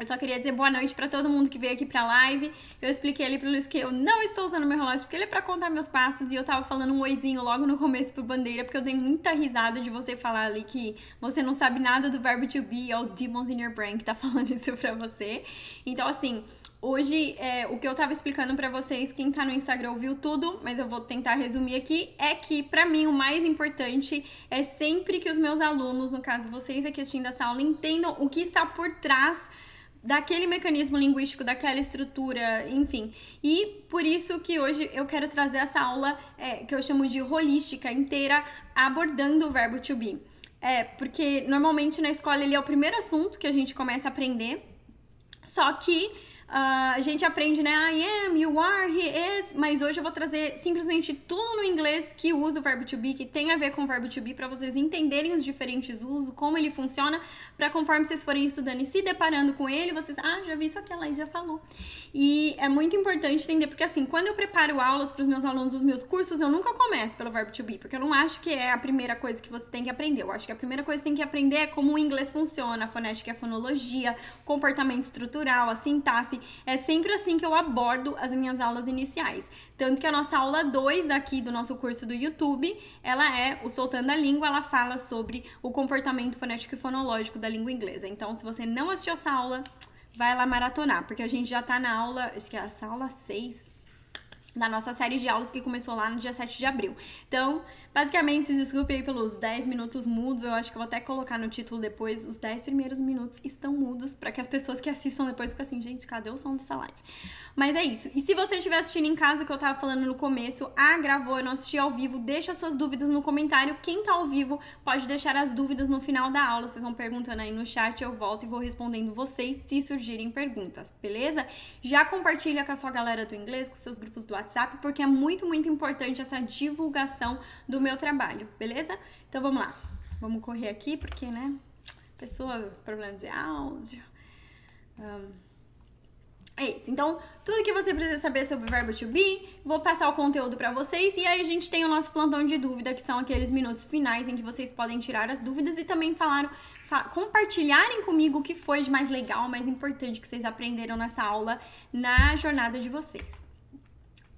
Eu só queria dizer boa noite para todo mundo que veio aqui pra live. Eu expliquei ali pro Luiz que eu não estou usando meu relógio porque ele é pra contar meus passos e eu tava falando um oizinho logo no começo pro Bandeira porque eu dei muita risada de você falar ali que você não sabe nada do verbo to be ou demons in your brain que tá falando isso pra você. Então, assim, Hoje, é, o que eu tava explicando para vocês, quem tá no Instagram ouviu tudo, mas eu vou tentar resumir aqui, é que para mim o mais importante é sempre que os meus alunos, no caso vocês aqui assistindo essa aula, entendam o que está por trás daquele mecanismo linguístico, daquela estrutura, enfim. E por isso que hoje eu quero trazer essa aula é, que eu chamo de holística inteira, abordando o verbo to be. É, porque normalmente na escola ele é o primeiro assunto que a gente começa a aprender, só que Uh, a gente aprende, né? I am, you are, he is. Mas hoje eu vou trazer simplesmente tudo no inglês que usa o verbo to be, que tem a ver com o verbo to be, para vocês entenderem os diferentes usos, como ele funciona, para conforme vocês forem estudando e se deparando com ele, vocês, ah, já vi isso aqui, a Laís já falou. E é muito importante entender, porque assim, quando eu preparo aulas para os meus alunos dos meus cursos, eu nunca começo pelo verbo to be, porque eu não acho que é a primeira coisa que você tem que aprender. Eu acho que a primeira coisa que você tem que aprender é como o inglês funciona, a fonética e a fonologia, comportamento estrutural, a sintaxe é sempre assim que eu abordo as minhas aulas iniciais. Tanto que a nossa aula 2 aqui do nosso curso do YouTube, ela é o Soltando a Língua, ela fala sobre o comportamento fonético e fonológico da língua inglesa. Então, se você não assistiu essa aula, vai lá maratonar, porque a gente já tá na aula, acho que é essa aula 6 da nossa série de aulas que começou lá no dia 7 de abril. Então, Basicamente, desculpe aí pelos 10 minutos mudos, eu acho que vou até colocar no título depois, os 10 primeiros minutos estão mudos, para que as pessoas que assistam depois fiquem assim, gente, cadê o som dessa live? Mas é isso. E se você estiver assistindo em casa, o que eu tava falando no começo, ah, gravou, eu não assisti ao vivo, deixa suas dúvidas no comentário. Quem tá ao vivo pode deixar as dúvidas no final da aula, vocês vão perguntando aí no chat, eu volto e vou respondendo vocês se surgirem perguntas, beleza? Já compartilha com a sua galera do inglês, com seus grupos do WhatsApp, porque é muito, muito importante essa divulgação do meu trabalho, beleza? Então vamos lá. Vamos correr aqui porque, né? Pessoa, problema de áudio. Um, é isso. Então, tudo que você precisa saber sobre o verbo to be, vou passar o conteúdo para vocês e aí a gente tem o nosso plantão de dúvida, que são aqueles minutos finais em que vocês podem tirar as dúvidas e também falar, fa compartilharem comigo o que foi de mais legal, mais importante que vocês aprenderam nessa aula na jornada de vocês.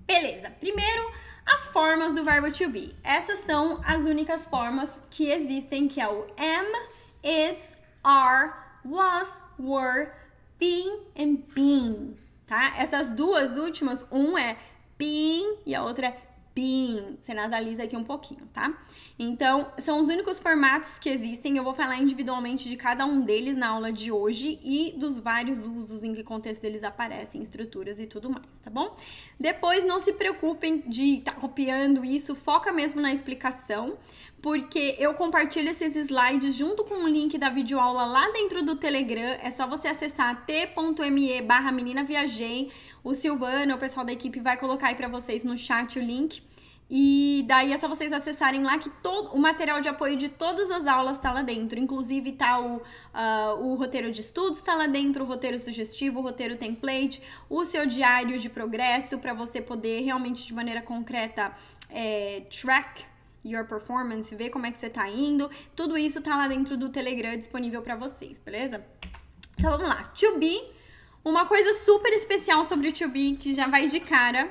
Beleza. Primeiro, as formas do verbo to be. Essas são as únicas formas que existem, que é o am, is, are, was, were, being and been. tá? Essas duas últimas, um é being e a outra é pin, você nasaliza aqui um pouquinho, tá? Então, são os únicos formatos que existem. Eu vou falar individualmente de cada um deles na aula de hoje e dos vários usos em que contexto eles aparecem, estruturas e tudo mais, tá bom? Depois, não se preocupem de estar tá copiando isso, foca mesmo na explicação, porque eu compartilho esses slides junto com o link da videoaula lá dentro do Telegram. É só você acessar t.me barra menina viajei. O Silvano, o pessoal da equipe, vai colocar aí para vocês no chat o link. E daí é só vocês acessarem lá que todo o material de apoio de todas as aulas está lá dentro. Inclusive tá o, uh, o roteiro de estudos está lá dentro, o roteiro sugestivo, o roteiro template, o seu diário de progresso para você poder realmente de maneira concreta é, track your performance, ver como é que você tá indo. Tudo isso tá lá dentro do Telegram disponível para vocês, beleza? Então vamos lá. To be, uma coisa super especial sobre o To be que já vai de cara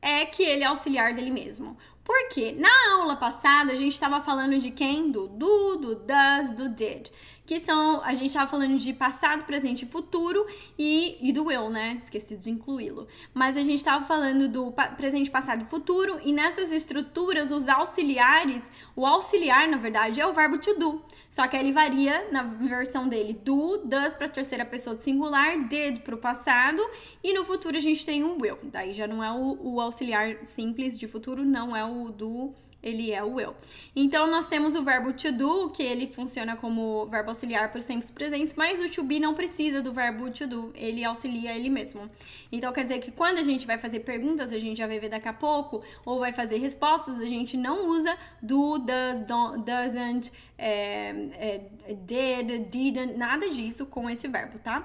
é que ele é auxiliar dele mesmo. Porque na aula passada a gente estava falando de quem? Do do, do does, do did. Que são, a gente estava falando de passado, presente e futuro e, e do will, né? Esqueci de incluí-lo. Mas a gente estava falando do pa presente, passado e futuro e nessas estruturas, os auxiliares, o auxiliar, na verdade, é o verbo to do. Só que ele varia na versão dele do, does para terceira pessoa do singular, did para o passado e no futuro a gente tem o will. Daí já não é o, o auxiliar simples de futuro, não é o do ele é o will. Então nós temos o verbo to do, que ele funciona como verbo auxiliar para os tempos presentes, mas o to be não precisa do verbo to do, ele auxilia ele mesmo. Então quer dizer que quando a gente vai fazer perguntas, a gente já vai ver daqui a pouco, ou vai fazer respostas, a gente não usa do, does, don't, doesn't, é, é, did, didn't, nada disso com esse verbo, tá?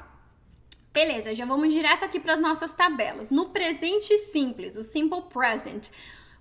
Beleza, já vamos direto aqui para as nossas tabelas. No presente simples, o simple present.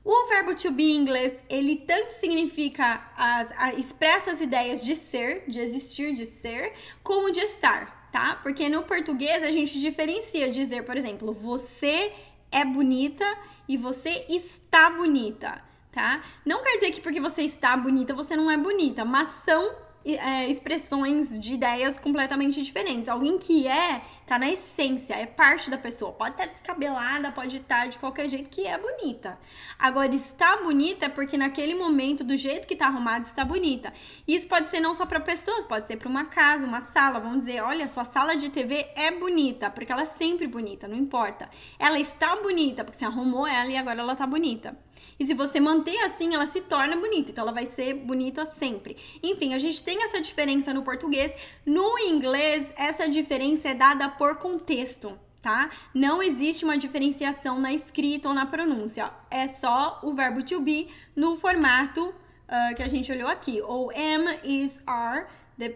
O verbo to be em inglês, ele tanto significa as, a, expressa as ideias de ser, de existir, de ser, como de estar, tá? Porque no português a gente diferencia dizer, por exemplo, você é bonita e você está bonita, tá? Não quer dizer que porque você está bonita você não é bonita, mas são é, expressões de ideias completamente diferentes. Alguém que é, tá na essência, é parte da pessoa. Pode estar tá descabelada, pode estar tá de qualquer jeito, que é bonita. Agora, está bonita é porque naquele momento, do jeito que tá arrumado está bonita. Isso pode ser não só para pessoas, pode ser para uma casa, uma sala. Vamos dizer, olha, sua sala de TV é bonita, porque ela é sempre bonita, não importa. Ela está bonita, porque se arrumou ela e agora ela tá bonita. E se você manter assim, ela se torna bonita. Então ela vai ser bonita sempre. Enfim, a gente tem essa diferença no português. No inglês, essa diferença é dada por contexto tá? Não existe uma diferenciação na escrita ou na pronúncia. É só o verbo to be no formato uh, que a gente olhou aqui. Ou am, is, are,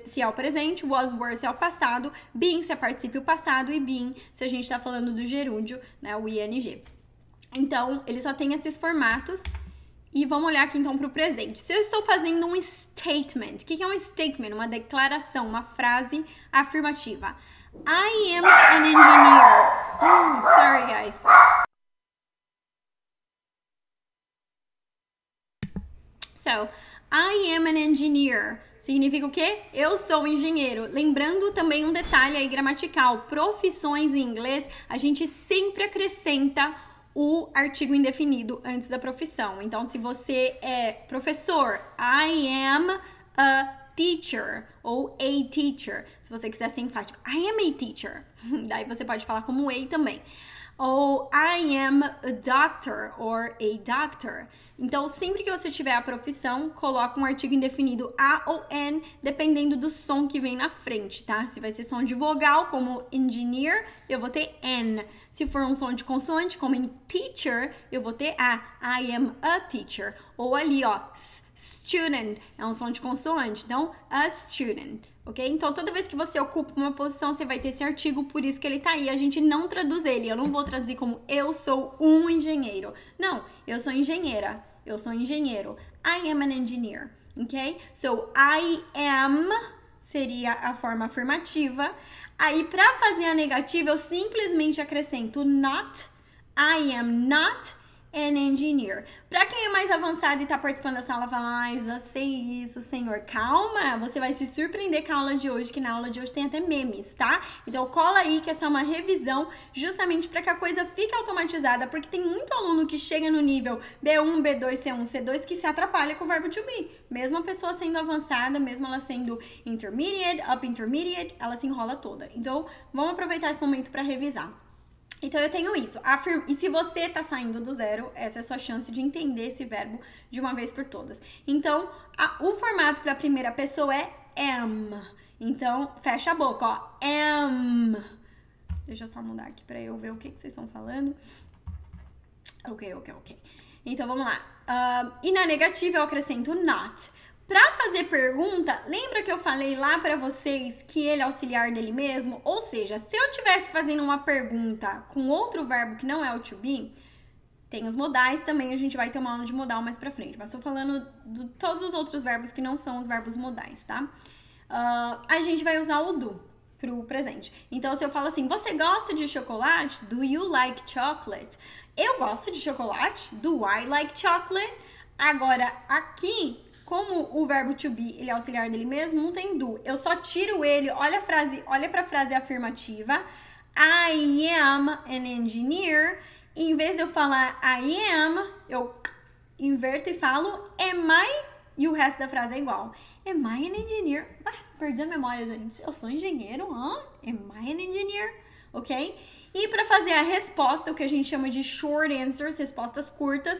se é o presente, was, were se é o passado, being se é particípio passado e being se a gente tá falando do gerúndio, né, o ing. Então, ele só tem esses formatos. E vamos olhar aqui então para o presente. Se eu estou fazendo um statement, o que, é um statement? Uma declaração, uma frase afirmativa. I am an engineer. Oh, sorry, guys. So, I am an engineer. Significa o quê? Eu sou engenheiro. Lembrando também um detalhe aí gramatical: profissões em inglês, a gente sempre acrescenta o artigo indefinido antes da profissão. Então, se você é professor, I am a teacher ou a teacher. Se você quiser ser enfático, I am a teacher. Daí você pode falar como a também ou I am a doctor or a doctor. Então, sempre que você tiver a profissão, coloca um artigo indefinido a ou n dependendo do som que vem na frente, tá? Se vai ser som de vogal, como engineer, eu vou ter n. Se for um som de consoante, como em teacher, eu vou ter a. I am a teacher. Ou ali, ó, student, é um som de consoante, então a student ok? Então, toda vez que você ocupa uma posição, você vai ter esse artigo, por isso que ele tá aí. A gente não traduz ele. Eu não vou traduzir como eu sou um engenheiro. Não, eu sou engenheira. Eu sou engenheiro. I am an engineer, ok? So, I am seria a forma afirmativa. Aí, pra fazer a negativa, eu simplesmente acrescento not. I am not and Engineer. Para quem é mais avançado e está participando da sala, fala, ai, já sei isso, senhor. Calma, você vai se surpreender com a aula de hoje, que na aula de hoje tem até memes, tá? Então cola aí que essa é uma revisão justamente para que a coisa fique automatizada, porque tem muito aluno que chega no nível B1, B2, C1, C2 que se atrapalha com o verbo to be. Mesmo a pessoa sendo avançada, mesmo ela sendo intermediate, up intermediate, ela se enrola toda. Então, vamos aproveitar esse momento para revisar. Então eu tenho isso. Afirma, e se você tá saindo do zero, essa é a sua chance de entender esse verbo de uma vez por todas. Então, a, o formato para a primeira pessoa é am. Então, fecha a boca, ó. Am. Deixa eu só mudar aqui para eu ver o que, que vocês estão falando. Ok, ok, ok. Então vamos lá. Uh, e na negativa eu acrescento not. Para fazer pergunta, lembra que eu falei lá para vocês que ele é auxiliar dele mesmo? Ou seja, se eu tivesse fazendo uma pergunta com outro verbo que não é o to be, tem os modais também, a gente vai ter uma aula de modal mais para frente, mas estou falando de todos os outros verbos que não são os verbos modais, tá? Uh, a gente vai usar o do pro presente. Então, se eu falo assim, você gosta de chocolate? Do you like chocolate? Eu gosto de chocolate? Do I like chocolate? Agora, aqui como o verbo to be, ele é auxiliar dele mesmo, não tem do. Eu só tiro ele, olha a frase, olha pra frase afirmativa. I am an engineer. Em vez de eu falar I am, eu inverto e falo am I e o resto da frase é igual. Am I an engineer? Ah, perdi a memória, gente. Eu sou engenheiro, hã? Am I an engineer? Ok? E para fazer a resposta, o que a gente chama de short answers, respostas curtas,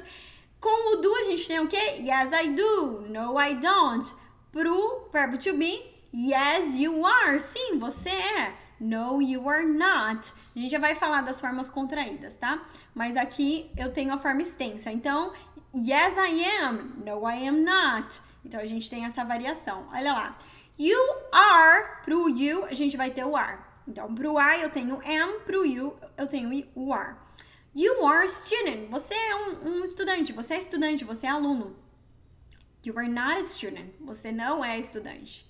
com o do, a gente tem o quê? Yes, I do. No, I don't. Pro verbo to be, yes, you are. Sim, você é. No, you are not. A gente já vai falar das formas contraídas, tá? Mas aqui eu tenho a forma extensa. Então, yes, I am. No, I am not. Então, a gente tem essa variação. Olha lá. You are, pro you, a gente vai ter o are. Então, pro I eu tenho am, pro you eu tenho o are. You are a student. Você é um, um estudante. Você é estudante. Você é aluno. You are not a student. Você não é estudante.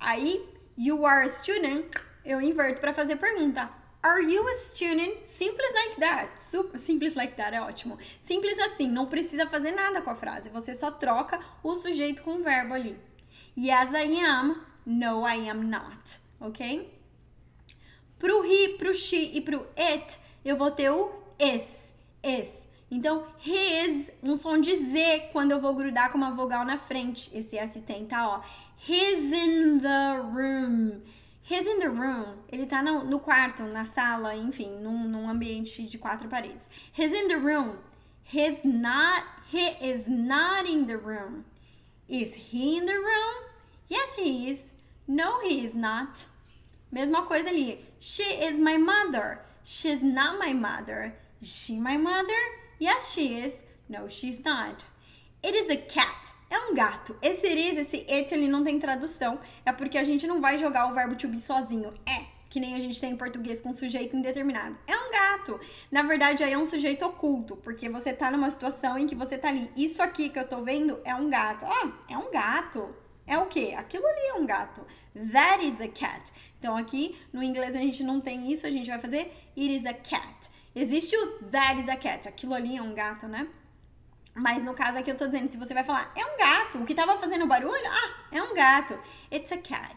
Aí, you are a student, eu inverto para fazer pergunta. Are you a student? Simples like that. Super simples like that é ótimo. Simples assim, não precisa fazer nada com a frase. Você só troca o sujeito com o verbo ali. Yes, I am. No, I am not. Ok? Pro he, pro she e pro it, eu vou ter o is, is. Então, his, um som de Z quando eu vou grudar com uma vogal na frente. Esse S tem, tá? Ó. He's in the room. He's in the room. Ele tá no, no quarto, na sala, enfim, num, num, ambiente de quatro paredes. He's in the room. He's not. He is not in the room. Is he in the room? Yes, he is. No, he is not. Mesma coisa ali. She is my mother. She's not my mother. Is she my mother? Yes, she is. No, she's not. It is a cat. É um gato. Esse it is, esse it, ele não tem tradução. É porque a gente não vai jogar o verbo to be sozinho. É, que nem a gente tem em português com sujeito indeterminado. É um gato. Na verdade, aí é um sujeito oculto, porque você tá numa situação em que você tá ali. Isso aqui que eu tô vendo é um gato. Ah, é um gato. É o quê? Aquilo ali é um gato. That is a cat. Então aqui no inglês a gente não tem isso, a gente vai fazer it is a cat. Existe o that is a cat, aquilo ali é um gato, né? Mas no caso aqui eu tô dizendo, se você vai falar, é um gato, o que tava fazendo barulho? Ah, é um gato. It's a cat.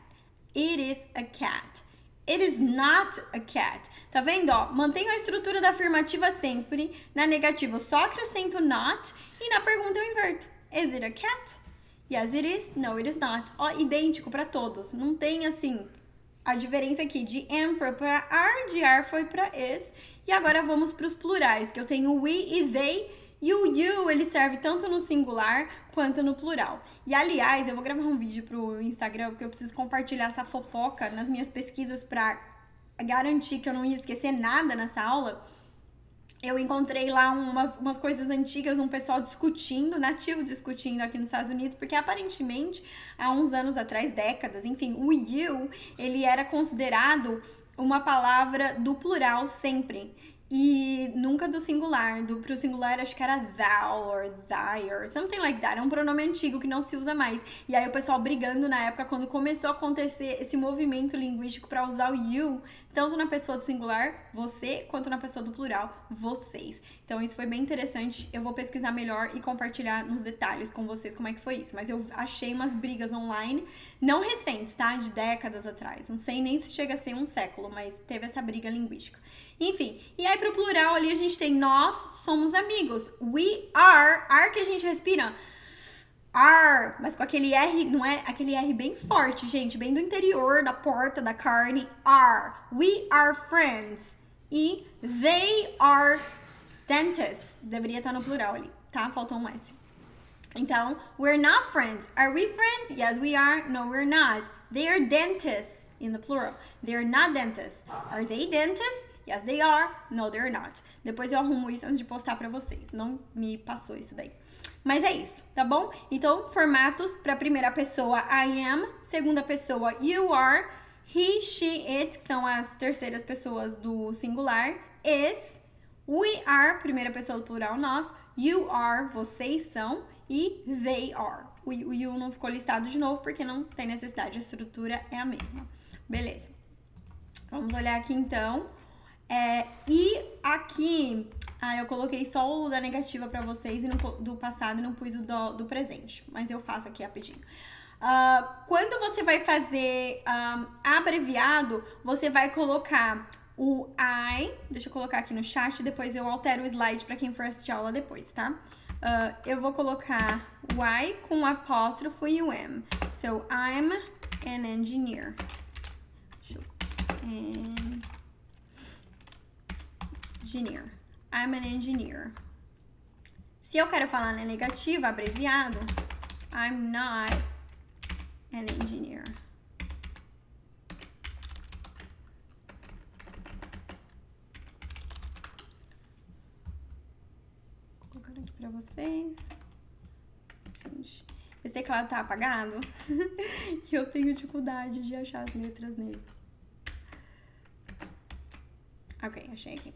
It is a cat. It is not a cat. Tá vendo? Ó, mantenho a estrutura da afirmativa sempre. Na negativa, só acrescento not. E na pergunta, eu inverto. Is it a cat? Yes, it is. No, it is not. Ó, idêntico para todos. Não tem assim, a diferença aqui de am foi para are, de are foi para is. E agora vamos para os plurais, que eu tenho we e they. E o you, ele serve tanto no singular quanto no plural. E aliás, eu vou gravar um vídeo para o Instagram, porque eu preciso compartilhar essa fofoca nas minhas pesquisas para garantir que eu não ia esquecer nada nessa aula eu encontrei lá umas, umas coisas antigas, um pessoal discutindo, nativos discutindo aqui nos Estados Unidos, porque aparentemente, há uns anos atrás, décadas, enfim, o you, ele era considerado uma palavra do plural sempre. E nunca do singular. Do, pro singular acho que era thou or thy or something like that. É um pronome antigo que não se usa mais. E aí o pessoal brigando na época quando começou a acontecer esse movimento linguístico para usar o you tanto na pessoa do singular, você, quanto na pessoa do plural, vocês. Então isso foi bem interessante. Eu vou pesquisar melhor e compartilhar nos detalhes com vocês como é que foi isso. Mas eu achei umas brigas online, não recentes, tá? De décadas atrás. Não sei nem se chega a ser um século, mas teve essa briga linguística. Enfim, e aí pro plural ali a gente tem nós somos amigos. We are, ar que a gente respira ar, mas com aquele R, não é? Aquele R bem forte, gente, bem do interior da porta, da carne. Are. We are friends. E they are dentists. Deveria estar no plural ali, tá? Faltou um S. Então, we're not friends. Are we friends? Yes, we are. No, we're not. They are dentists in the plural. They're not dentists. Are they dentists? Yes, they are. No, they're not. Depois eu arrumo isso antes de postar pra vocês. Não me passou isso daí. Mas é isso, tá bom? Então, formatos para primeira pessoa I am, segunda pessoa you are, he, she, it, que são as terceiras pessoas do singular, is, we are, primeira pessoa do plural nós, you are, vocês são e they are. O, o you não ficou listado de novo porque não tem necessidade, a estrutura é a mesma. Beleza. Vamos olhar aqui então. É, e aqui ah, eu coloquei só o da negativa para vocês e não, do passado e não pus o do, do, presente. Mas eu faço aqui rapidinho. Uh, quando você vai fazer um, abreviado, você vai colocar o I. Deixa eu colocar aqui no chat, depois eu altero o slide para quem for assistir a aula depois, tá? Uh, eu vou colocar o I com um apóstrofo e o M. So, I'm an engineer. Engineer. I'm an engineer. Se eu quero falar na né, negativa, abreviado, I'm not an engineer. Vou colocar aqui para vocês. Gente, esse teclado tá apagado e eu tenho dificuldade de achar as letras nele. Ok, achei aqui.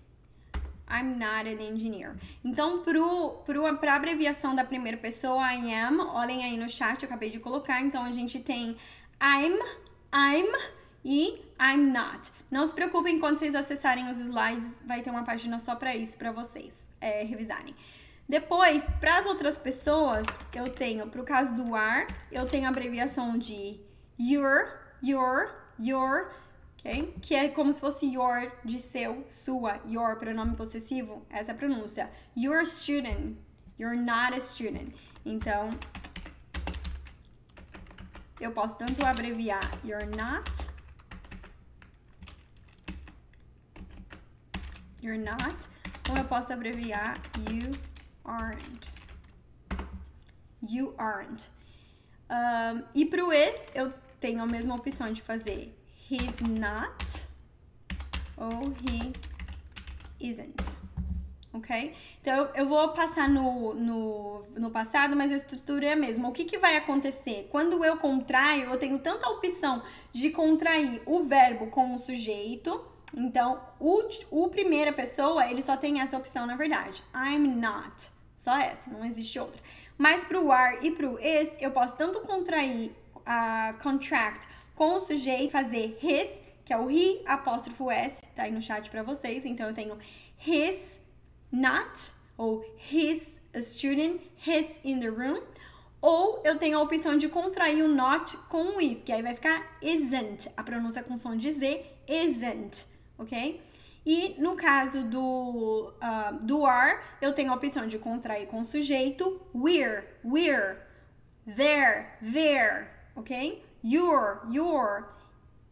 I'm not an engineer. Então, para a abreviação da primeira pessoa, I am, olhem aí no chat, eu acabei de colocar. Então, a gente tem I'm, I'm e I'm not. Não se preocupem, quando vocês acessarem os slides, vai ter uma página só para isso, para vocês é, revisarem. Depois, para as outras pessoas, eu tenho, para o caso do are, eu tenho a abreviação de your, your, your que é como se fosse your, de seu, sua, your, pronome possessivo, essa é a pronúncia. You're a student, you're not a student. Então, eu posso tanto abreviar you're not, you're not, ou eu posso abreviar you aren't. You aren't. Um, e para o ex, eu tenho a mesma opção de fazer he's not ou he isn't. Ok? Então, eu vou passar no, no, no passado, mas a estrutura é a mesma. O que, que vai acontecer? Quando eu contraio, eu tenho tanta opção de contrair o verbo com o sujeito. Então, o, o primeira pessoa, ele só tem essa opção, na verdade. I'm not. Só essa, não existe outra. Mas pro are e pro is, eu posso tanto contrair a uh, contract com o sujeito fazer his que é o he apóstrofo s, tá aí no chat para vocês. Então eu tenho his not ou his student, his in the room. Ou eu tenho a opção de contrair o not com o is, que aí vai ficar isn't. A pronúncia com som de z, isn't, ok? E no caso do, uh, do are, eu tenho a opção de contrair com o sujeito we're, we're, there, there, ok? your, your.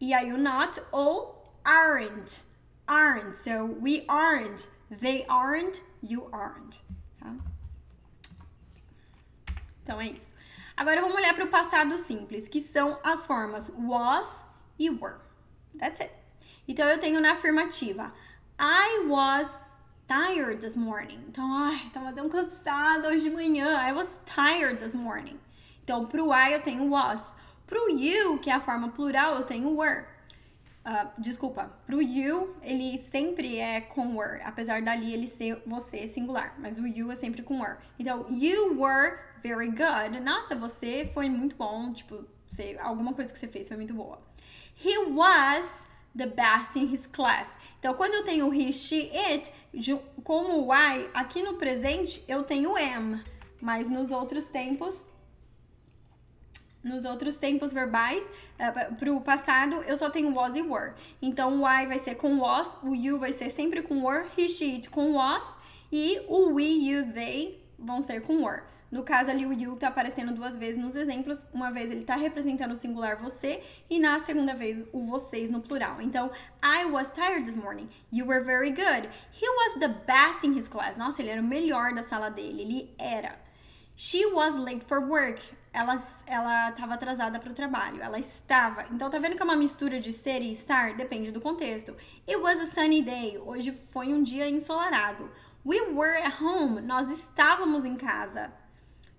E aí o not ou aren't, aren't. So we aren't, they aren't, you aren't. Tá? Então é isso. Agora vamos olhar para o passado simples, que são as formas was e were. That's it. Então eu tenho na afirmativa: I was tired this morning. Então, ai, tava tão cansada hoje de manhã. I was tired this morning. Então, pro I eu tenho was. Pro you, que é a forma plural, eu tenho were. Uh, desculpa, pro you, ele sempre é com were, apesar dali ele ser você é singular, mas o you é sempre com were. Então, you were very good. Nossa, você foi muito bom, tipo, você, alguma coisa que você fez foi muito boa. He was the best in his class. Então, quando eu tenho he, she, it, como o I, aqui no presente eu tenho am, mas nos outros tempos nos outros tempos verbais, uh, eh, para o passado, eu só tenho was e were. Então, o I vai ser com was, o you vai ser sempre com were, he, she, it com was e o we, you, they vão ser com were. No caso ali, o you está aparecendo duas vezes nos exemplos. Uma vez ele está representando o singular você e na segunda vez o vocês no plural. Então, I was tired this morning. You were very good. He was the best in his class. Nossa, ele era o melhor da sala dele. Ele era. She was late for work. Ela ela estava atrasada para o trabalho. Ela estava. Então tá vendo que é uma mistura de ser e estar, depende do contexto. It was a sunny day. Hoje foi um dia ensolarado. We were at home. Nós estávamos em casa.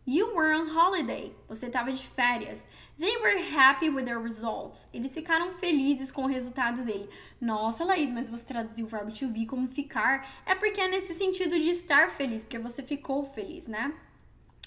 You were on holiday. Você estava de férias. They were happy with their results. Eles ficaram felizes com o resultado dele. Nossa, Laís, mas você traduziu o verbo to be como ficar. É porque é nesse sentido de estar feliz, porque você ficou feliz, né?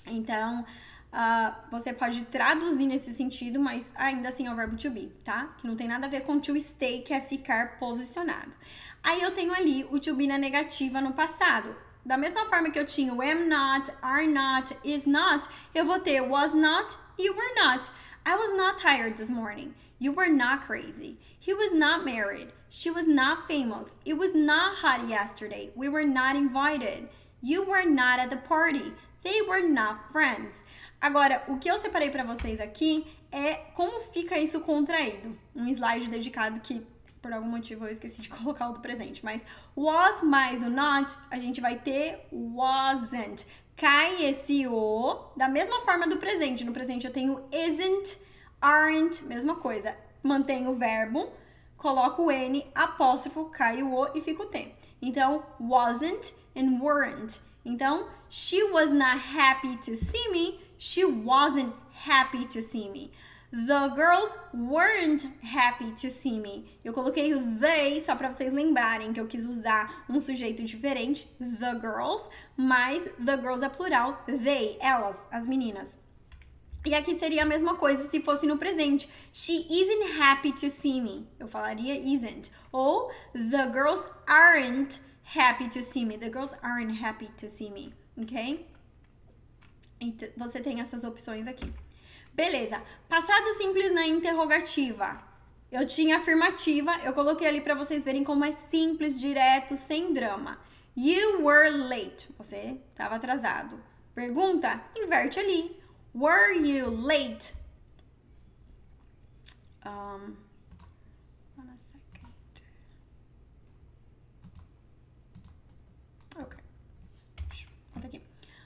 Então, uh, você pode traduzir nesse sentido, mas ainda assim é o verbo to be, tá? Que não tem nada a ver com to stay, que é ficar posicionado. Aí eu tenho ali o to be na negativa no passado. Da mesma forma que eu tinha o am not, are not, is not, eu vou ter was not you were not. I was not tired this morning. You were not crazy. He was not married. She was not famous. It was not hot yesterday. We were not invited. You were not at the party. They were not friends. Agora, o que eu separei para vocês aqui é como fica isso contraído. Um slide dedicado que por algum motivo eu esqueci de colocar o do presente, mas was mais o not, a gente vai ter wasn't. Cai esse o da mesma forma do presente. No presente eu tenho isn't, aren't, mesma coisa. Mantenho o verbo, coloco o n, apóstrofo, cai o o e fica o t. Então, wasn't and weren't. Então, she was not happy to see me. She wasn't happy to see me. The girls weren't happy to see me. Eu coloquei o they só para vocês lembrarem que eu quis usar um sujeito diferente, the girls, mas the girls é plural, they, elas, as meninas. E aqui seria a mesma coisa se fosse no presente. She isn't happy to see me. Eu falaria isn't. Ou the girls aren't happy to see me. The girls aren't happy to see me, ok? Então, você tem essas opções aqui. Beleza. Passado simples na interrogativa. Eu tinha afirmativa, eu coloquei ali para vocês verem como é simples, direto, sem drama. You were late. Você estava atrasado. Pergunta, inverte ali. Were you late? Um,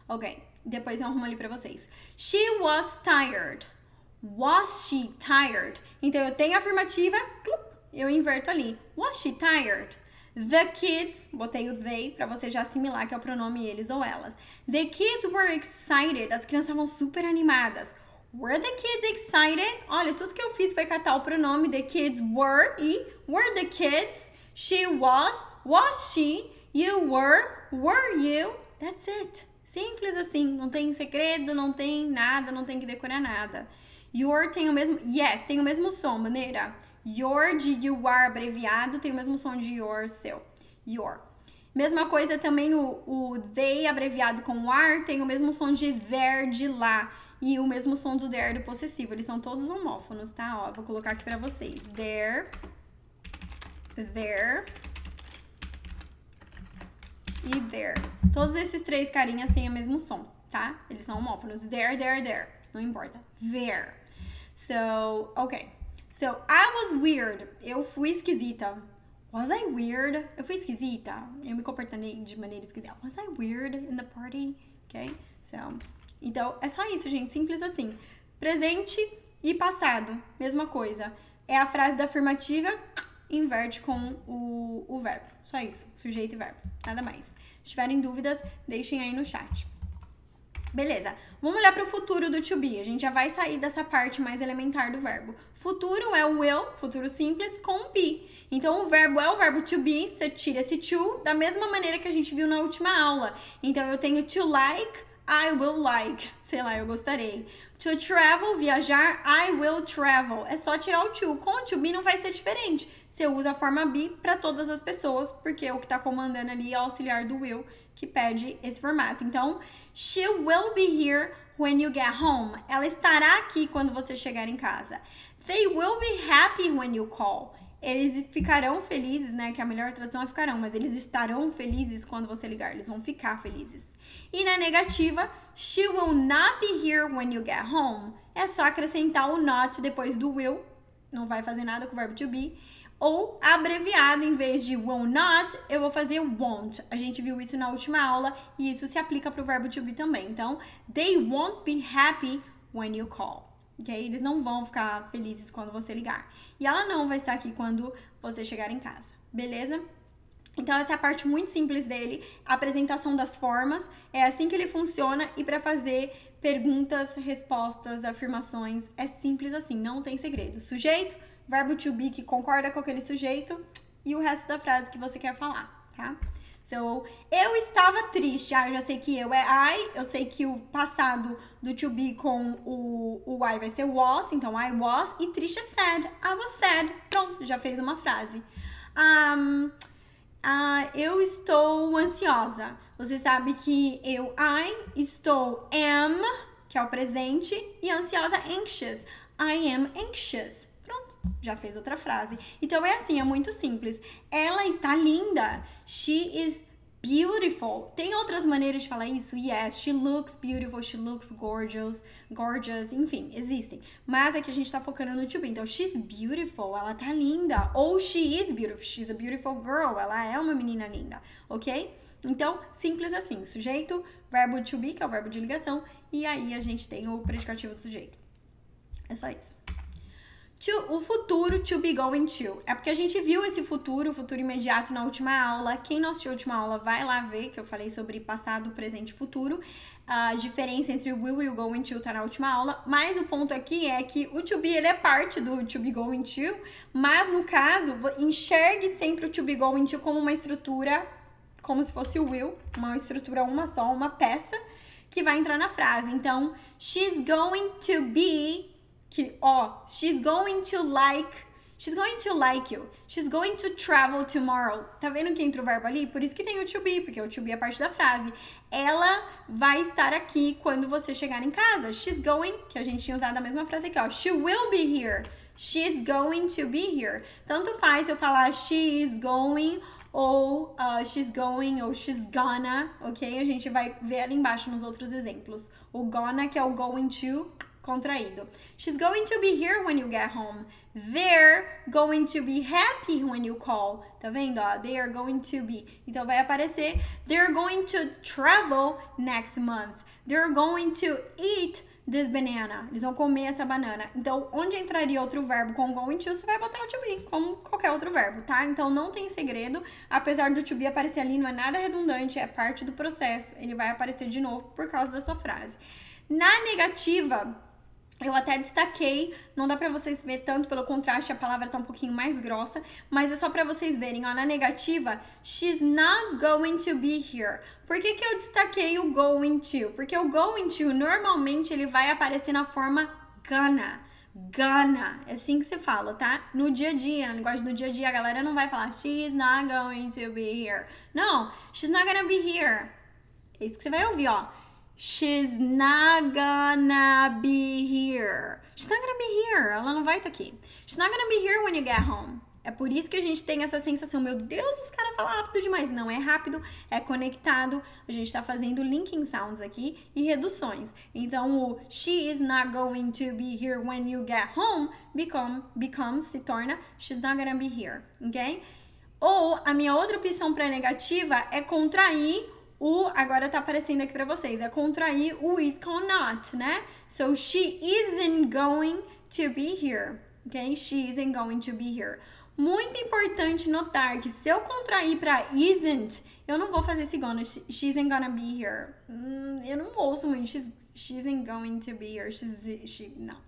Ok, depois eu arrumo ali pra vocês. She was tired. Was she tired? Então eu tenho a afirmativa, eu inverto ali. Was she tired? The kids, botei o they para você já assimilar que é o pronome eles ou elas. The kids were excited, as crianças estavam super animadas. Were the kids excited? Olha, tudo que eu fiz foi catar o pronome the kids were e were the kids. She was, was she, you were, were you. That's it. Simples assim, não tem segredo, não tem nada, não tem que decorar nada. Your tem o mesmo. Yes, tem o mesmo som, maneira. Your de you are abreviado tem o mesmo som de your, seu. Your. Mesma coisa também o, o they abreviado com ar tem o mesmo som de there de lá e o mesmo som do there do possessivo. Eles são todos homófonos, tá? Ó, vou colocar aqui para vocês. There, there, e there. Todos esses três carinhas têm o mesmo som, tá? Eles são homófonos. There, there, there. Não importa. There. So, ok. So, I was weird. Eu fui esquisita. Was I weird? Eu fui esquisita. Eu me comportei de maneira esquisita. Was I weird in the party? Ok? So, então, é só isso, gente. Simples assim. Presente e passado. Mesma coisa. É a frase da afirmativa inverte com o, o verbo. Só isso, sujeito e verbo, nada mais. Se tiverem dúvidas, deixem aí no chat. Beleza, vamos olhar para o futuro do to be. A gente já vai sair dessa parte mais elementar do verbo. Futuro é o will, futuro simples, com be. Então, o verbo é o verbo to be, você tira esse to da mesma maneira que a gente viu na última aula. Então, eu tenho to like, I will like. Sei lá, eu gostarei. To travel, viajar, I will travel. É só tirar o to. Com o to be não vai ser diferente você usa a forma be para todas as pessoas, porque o que está comandando ali é o auxiliar do will que pede esse formato. Então, she will be here when you get home. Ela estará aqui quando você chegar em casa. They will be happy when you call. Eles ficarão felizes, né? Que é a melhor tradução é ficarão, mas eles estarão felizes quando você ligar. Eles vão ficar felizes. E na negativa, she will not be here when you get home. É só acrescentar o not depois do will. Não vai fazer nada com o verbo to be ou abreviado, em vez de will not, eu vou fazer won't. A gente viu isso na última aula e isso se aplica para o verbo to be também. Então, they won't be happy when you call. Ok? Eles não vão ficar felizes quando você ligar. E ela não vai estar aqui quando você chegar em casa. Beleza? Então, essa é a parte muito simples dele, a apresentação das formas. É assim que ele funciona e para fazer perguntas, respostas, afirmações, é simples assim, não tem segredo. Sujeito, verbo to be que concorda com aquele sujeito e o resto da frase que você quer falar, tá? So, eu estava triste. Ah, eu já sei que eu é I. Eu sei que o passado do to be com o, o I vai ser was. Então, I was. E triste é sad. I was sad. Pronto, já fez uma frase. Um, uh, ah, eu estou ansiosa. Você sabe que eu, I, estou am, que é o presente, e ansiosa, anxious. I am anxious já fez outra frase. Então é assim, é muito simples. Ela está linda. She is beautiful. Tem outras maneiras de falar isso? Yes, she looks beautiful, she looks gorgeous, gorgeous, enfim, existem. Mas aqui é a gente tá focando no to be. Então, she's beautiful, ela tá linda. Ou she is beautiful, she's a beautiful girl, ela é uma menina linda, ok? Então, simples assim, sujeito, verbo to be, que é o verbo de ligação, e aí a gente tem o predicativo do sujeito. É só isso to, o futuro to be going to. É porque a gente viu esse futuro, o futuro imediato na última aula. Quem não assistiu a última aula vai lá ver, que eu falei sobre passado, presente e futuro. A diferença entre will e o going to tá na última aula. Mas o ponto aqui é que o to be, ele é parte do to be going to. Mas, no caso, enxergue sempre o to be going to como uma estrutura, como se fosse o will. Uma estrutura uma só, uma peça que vai entrar na frase. Então, she's going to be que, ó, she's going to like She's going to like you. She's going to travel tomorrow. Tá vendo que entra o verbo ali? Por isso que tem o to be, porque o to be é parte da frase. Ela vai estar aqui quando você chegar em casa. She's going, que a gente tinha usado a mesma frase aqui, ó. She will be here. She's going to be here. Tanto faz eu falar she is going ou uh, she's going ou she's gonna, ok? A gente vai ver ali embaixo nos outros exemplos. O gonna, que é o going to, contraído. She's going to be here when you get home. They're going to be happy when you call. Tá vendo? Ó? They are going to be. Então vai aparecer. They're going to travel next month. They're going to eat this banana. Eles vão comer essa banana. Então, onde entraria outro verbo com going to, você vai botar o to be, como qualquer outro verbo, tá? Então, não tem segredo. Apesar do to be aparecer ali, não é nada redundante, é parte do processo. Ele vai aparecer de novo por causa da sua frase. Na negativa, eu até destaquei, não dá pra vocês ver tanto pelo contraste, a palavra tá um pouquinho mais grossa, mas é só pra vocês verem, ó, na negativa, she's not going to be here. Por que que eu destaquei o going to? Porque o going to, normalmente, ele vai aparecer na forma gonna. Gonna, é assim que se fala, tá? No dia a dia, no negócio do dia a dia, a galera não vai falar she's not going to be here. Não, she's not gonna be here. É isso que você vai ouvir, ó. She's not gonna be here. She's not gonna be here. Ela não vai estar tá aqui. She's not gonna be here when you get home. É por isso que a gente tem essa sensação, meu Deus, os caras falam rápido demais. Não é rápido, é conectado. A gente tá fazendo linking sounds aqui e reduções. Então o she is not going to be here when you get home become, becomes, se torna she's not gonna be here, ok? Ou a minha outra opção para negativa é contrair o agora tá aparecendo aqui para vocês, é contrair o is com not, né? So she isn't going to be here. OK? She isn't going to be here. Muito importante notar que se eu contrair para isn't, eu não vou fazer esse gonna. She isn't gonna be here. Hum, eu não ouço muito. She's, she isn't going to be here. She's, she, não.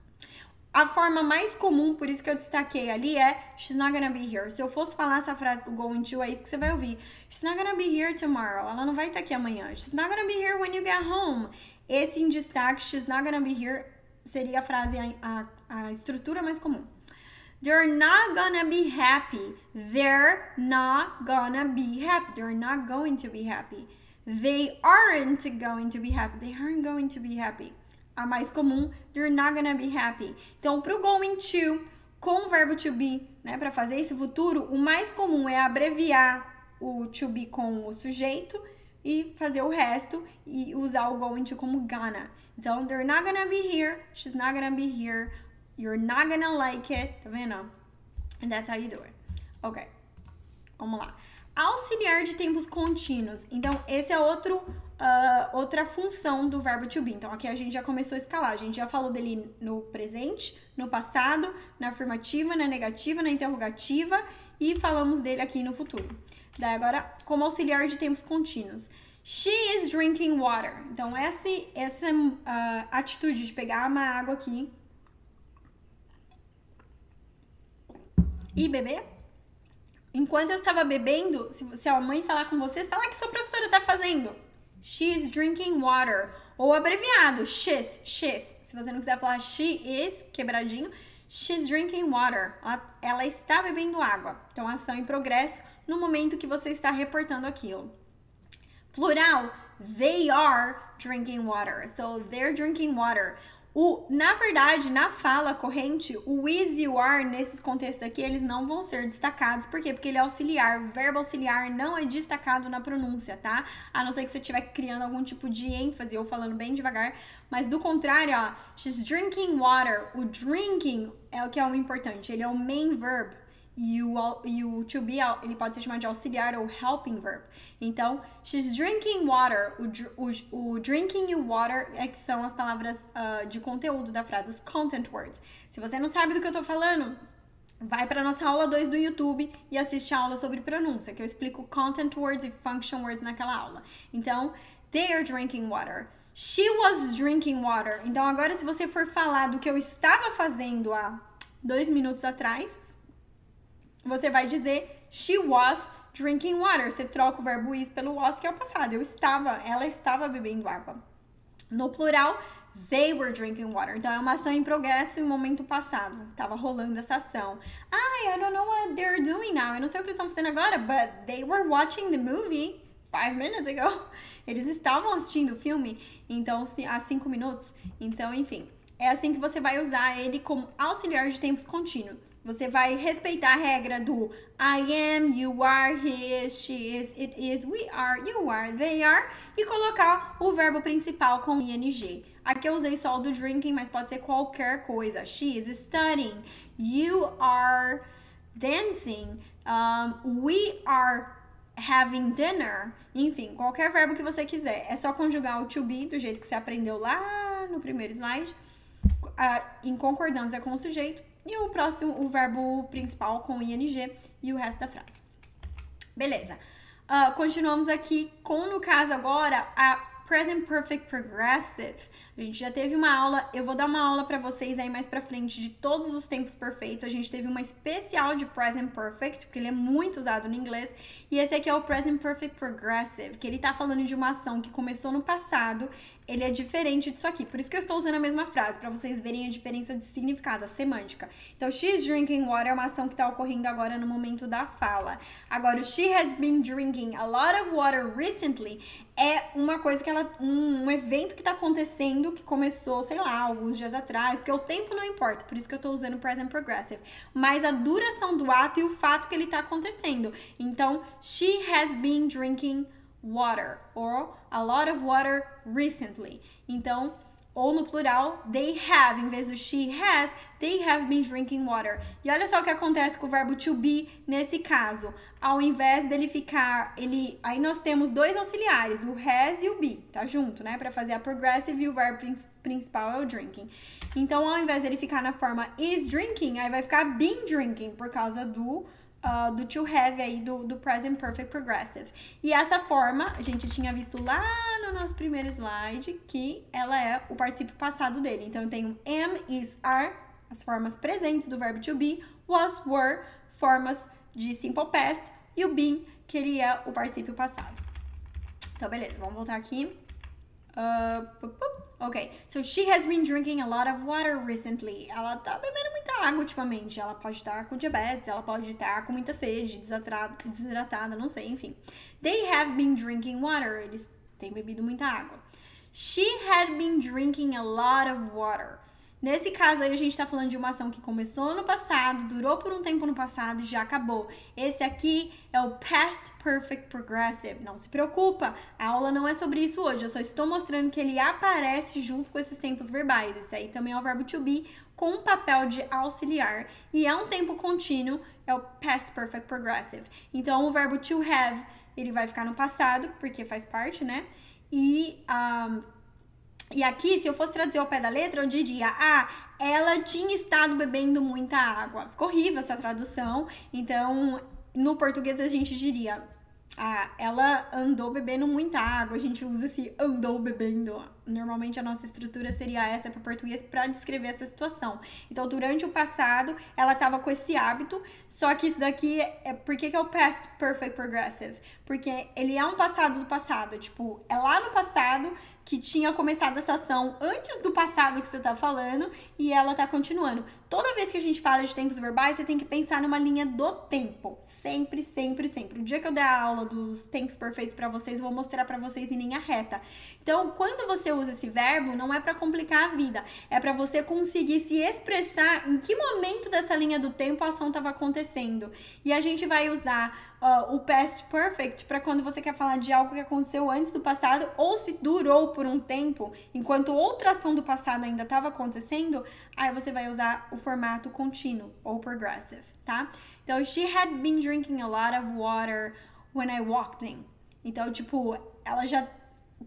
A forma mais comum, por isso que eu destaquei ali, é She's not gonna be here. Se eu fosse falar essa frase com going to, é isso que você vai ouvir. She's not gonna be here tomorrow. Ela não vai estar aqui amanhã. She's not gonna be here when you get home. Esse em destaque, she's not gonna be here, seria a frase, a, a, a estrutura mais comum. They're not gonna be happy. They're not gonna be happy. They're not going to be happy. They aren't going to be happy. They aren't going to be happy a mais comum, you're not gonna be happy. Então, pro going to, com o verbo to be, né, para fazer esse futuro, o mais comum é abreviar o to be com o sujeito e fazer o resto e usar o going to como gonna. Então, they're not gonna be here, she's not gonna be here, you're not gonna like it, tá vendo? And that's how you do it. Ok, vamos lá auxiliar de tempos contínuos. Então, esse é outro, uh, outra função do verbo to be. Então, aqui a gente já começou a escalar. A gente já falou dele no presente, no passado, na afirmativa, na negativa, na interrogativa e falamos dele aqui no futuro. Daí agora, como auxiliar de tempos contínuos. She is drinking water. Então, essa, essa uh, atitude de pegar uma água aqui e beber Enquanto eu estava bebendo, se, se a mãe falar com vocês, fala ah, que sua professora está fazendo. She is drinking water. Ou abreviado, she's, she's. Se você não quiser falar she is, quebradinho, she's drinking water. Ela, ela está bebendo água. Então, ação em progresso no momento que você está reportando aquilo. Plural, they are drinking water. So, they're drinking water. O, na verdade, na fala corrente, o is e o are nesses contextos aqui, eles não vão ser destacados. Por quê? Porque ele é auxiliar. O verbo auxiliar não é destacado na pronúncia, tá? A não ser que você estiver criando algum tipo de ênfase ou falando bem devagar. Mas do contrário, ó, she's drinking water. O drinking é o que é o importante. Ele é o main verb. E o, e o to be, ele pode ser chamado de auxiliar ou helping verb. Então, she's drinking water. O, o, o drinking e o water é que são as palavras uh, de conteúdo da frase, as content words. Se você não sabe do que eu tô falando, vai para nossa aula 2 do YouTube e assiste a aula sobre pronúncia, que eu explico content words e function words naquela aula. Então, they are drinking water. She was drinking water. Então, agora, se você for falar do que eu estava fazendo há dois minutos atrás você vai dizer she was drinking water. Você troca o verbo is pelo was, que é o passado. Eu estava, ela estava bebendo água. No plural, they were drinking water. Então é uma ação em progresso em um momento passado. Tava rolando essa ação. I, I don't know what they're doing now. Eu não sei o que eles estão fazendo agora, but they were watching the movie five minutes ago. Eles estavam assistindo o filme, então há cinco minutos. Então, enfim, é assim que você vai usar ele como auxiliar de tempos contínuos. Você vai respeitar a regra do I am, you are, he is, she is, it is, we are, you are, they are e colocar o verbo principal com ing. Aqui eu usei só o do drinking, mas pode ser qualquer coisa. She is studying, you are dancing, um, we are having dinner, enfim, qualquer verbo que você quiser. É só conjugar o to be do jeito que você aprendeu lá no primeiro slide, ah, em concordância com o sujeito e o próximo, o verbo principal com ing e o resto da frase. Beleza. Uh, continuamos aqui com, no caso agora, a present perfect progressive. A gente já teve uma aula, eu vou dar uma aula para vocês aí mais para frente de todos os tempos perfeitos. A gente teve uma especial de present perfect, porque ele é muito usado no inglês, e esse aqui é o present perfect progressive, que ele tá falando de uma ação que começou no passado, ele é diferente disso aqui. Por isso que eu estou usando a mesma frase para vocês verem a diferença de significado, a semântica. Então, she's drinking water é uma ação que tá ocorrendo agora no momento da fala. Agora, she has been drinking a lot of water recently é uma coisa que ela um, um evento que tá acontecendo correndo que começou, sei lá, alguns dias atrás, porque o tempo não importa, por isso que eu tô usando present progressive, mas a duração do ato e o fato que ele tá acontecendo. Então, she has been drinking water or a lot of water recently. Então, ou no plural, they have, em vez do she has, they have been drinking water. E olha só o que acontece com o verbo to be nesse caso. Ao invés dele ficar, ele, aí nós temos dois auxiliares, o has e o be, tá junto, né? Para fazer a progressive e o verbo principal é o drinking. Então, ao invés dele ficar na forma is drinking, aí vai ficar been drinking por causa do uh, do To Have aí, do, do Present Perfect Progressive. E essa forma, a gente tinha visto lá no nosso primeiro slide, que ela é o particípio passado dele. Então, eu tenho am, is, are, as formas presentes do verbo to be, was, were, formas de simple past, e o been, que ele é o particípio passado. Então, beleza, vamos voltar aqui. Uh, ok, so she has been drinking a lot of water recently. Ela tá bebendo muita água ultimamente. Ela pode estar com diabetes, ela pode estar com muita sede, desidratada, não sei, enfim. They have been drinking water. Eles têm bebido muita água. She had been drinking a lot of water. Nesse caso aí, a gente está falando de uma ação que começou no passado, durou por um tempo no passado e já acabou. Esse aqui é o Past Perfect Progressive. Não se preocupa, a aula não é sobre isso hoje, eu só estou mostrando que ele aparece junto com esses tempos verbais. Esse aí também é o verbo to be com o papel de auxiliar e é um tempo contínuo, é o Past Perfect Progressive. Então, o verbo to have, ele vai ficar no passado, porque faz parte, né? E... Um, ah, e aqui, se eu fosse traduzir ao pé da letra, eu diria: ah, ela tinha estado bebendo muita água. Ficou horrível essa tradução. Então, no português a gente diria: ah, ela andou bebendo muita água. A gente usa esse andou bebendo. Normalmente a nossa estrutura seria essa para português para descrever essa situação. Então, durante o passado, ela estava com esse hábito, só que isso daqui é por que, que é o past perfect progressive? Porque ele é um passado do passado, tipo, é lá no passado que tinha começado essa ação antes do passado que você tá falando e ela tá continuando. Toda vez que a gente fala de tempos verbais, você tem que pensar numa linha do tempo. Sempre, sempre, sempre. O dia que eu der a aula dos tempos perfeitos para vocês, eu vou mostrar para vocês em linha reta. Então, quando você usa esse verbo, não é para complicar a vida, é para você conseguir se expressar em que momento dessa linha do tempo a ação estava acontecendo. E a gente vai usar uh, o past perfect para quando você quer falar de algo que aconteceu antes do passado ou se durou por um tempo, enquanto outra ação do passado ainda estava acontecendo, aí você vai usar o formato contínuo ou progressive, tá? Então, she had been drinking a lot of water when I walked in. Então, tipo, ela já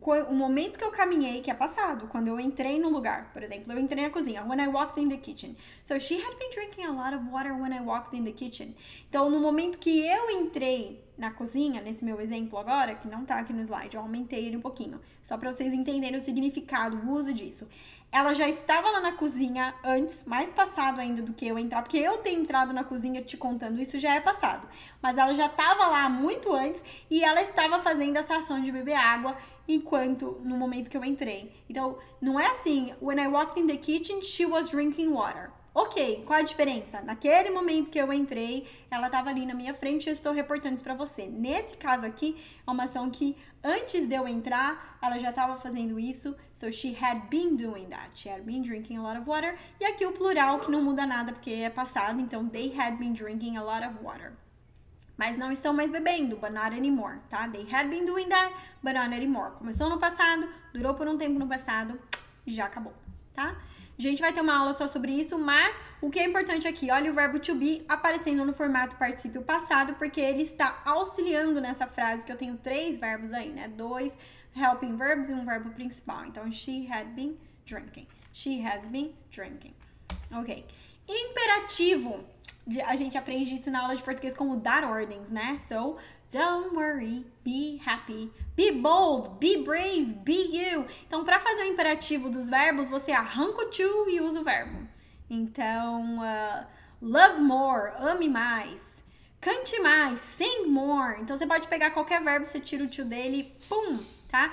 o momento que eu caminhei, que é passado, quando eu entrei no lugar, por exemplo, eu entrei na cozinha, when I walked in the kitchen. So she had been drinking a lot of water when I walked in the kitchen. Então, no momento que eu entrei na cozinha, nesse meu exemplo agora, que não tá aqui no slide, eu aumentei ele um pouquinho, só para vocês entenderem o significado, o uso disso. Ela já estava lá na cozinha antes, mais passado ainda do que eu entrar, porque eu ter entrado na cozinha te contando isso já é passado. Mas ela já estava lá muito antes e ela estava fazendo essa ação de beber água enquanto no momento que eu entrei. Então, não é assim, when I walked in the kitchen, she was drinking water. Ok, qual a diferença? Naquele momento que eu entrei, ela estava ali na minha frente e eu estou reportando isso para você. Nesse caso aqui, é uma ação que Antes de eu entrar, ela já estava fazendo isso. So she had been doing that. She had been drinking a lot of water. E aqui o plural que não muda nada porque é passado. Então they had been drinking a lot of water. Mas não estão mais bebendo, but not anymore, tá? They had been doing that, but not anymore. Começou no passado, durou por um tempo no passado, já acabou, tá? A gente vai ter uma aula só sobre isso, mas o que é importante aqui, olha o verbo to be aparecendo no formato particípio passado, porque ele está auxiliando nessa frase que eu tenho três verbos aí, né? Dois helping verbs e um verbo principal. Então, she had been drinking. She has been drinking. Ok. Imperativo. A gente aprende isso na aula de português como dar ordens, né? So, Don't worry, be happy, be bold, be brave, be you. Então, para fazer o imperativo dos verbos, você arranca o to e usa o verbo. Então, uh, love more, ame mais. Cante mais, sing more. Então, você pode pegar qualquer verbo, você tira o to dele, pum, tá?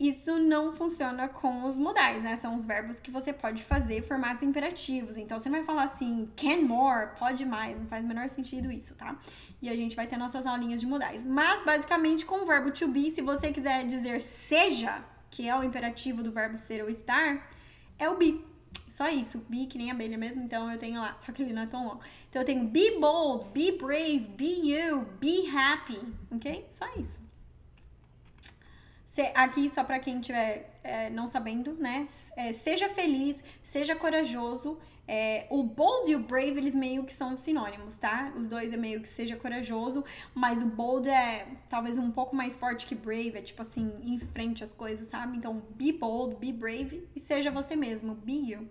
Isso não funciona com os modais, né? São os verbos que você pode fazer formatos imperativos. Então, você não vai falar assim, can more, pode mais. Não faz o menor sentido isso, tá? E a gente vai ter nossas aulinhas de modais. Mas, basicamente, com o verbo to be, se você quiser dizer seja, que é o imperativo do verbo ser ou estar, é o be só isso, be que nem abelha mesmo, então eu tenho lá, só que ele não é tão longo. Então eu tenho be bold, be brave, be you, be happy, ok? Só isso aqui, só para quem estiver é, não sabendo, né? É, seja feliz, seja corajoso. É, o bold e o brave, eles meio que são sinônimos, tá? Os dois é meio que seja corajoso, mas o bold é talvez um pouco mais forte que brave, é tipo assim, em frente às coisas, sabe? Então, be bold, be brave e seja você mesmo, be you.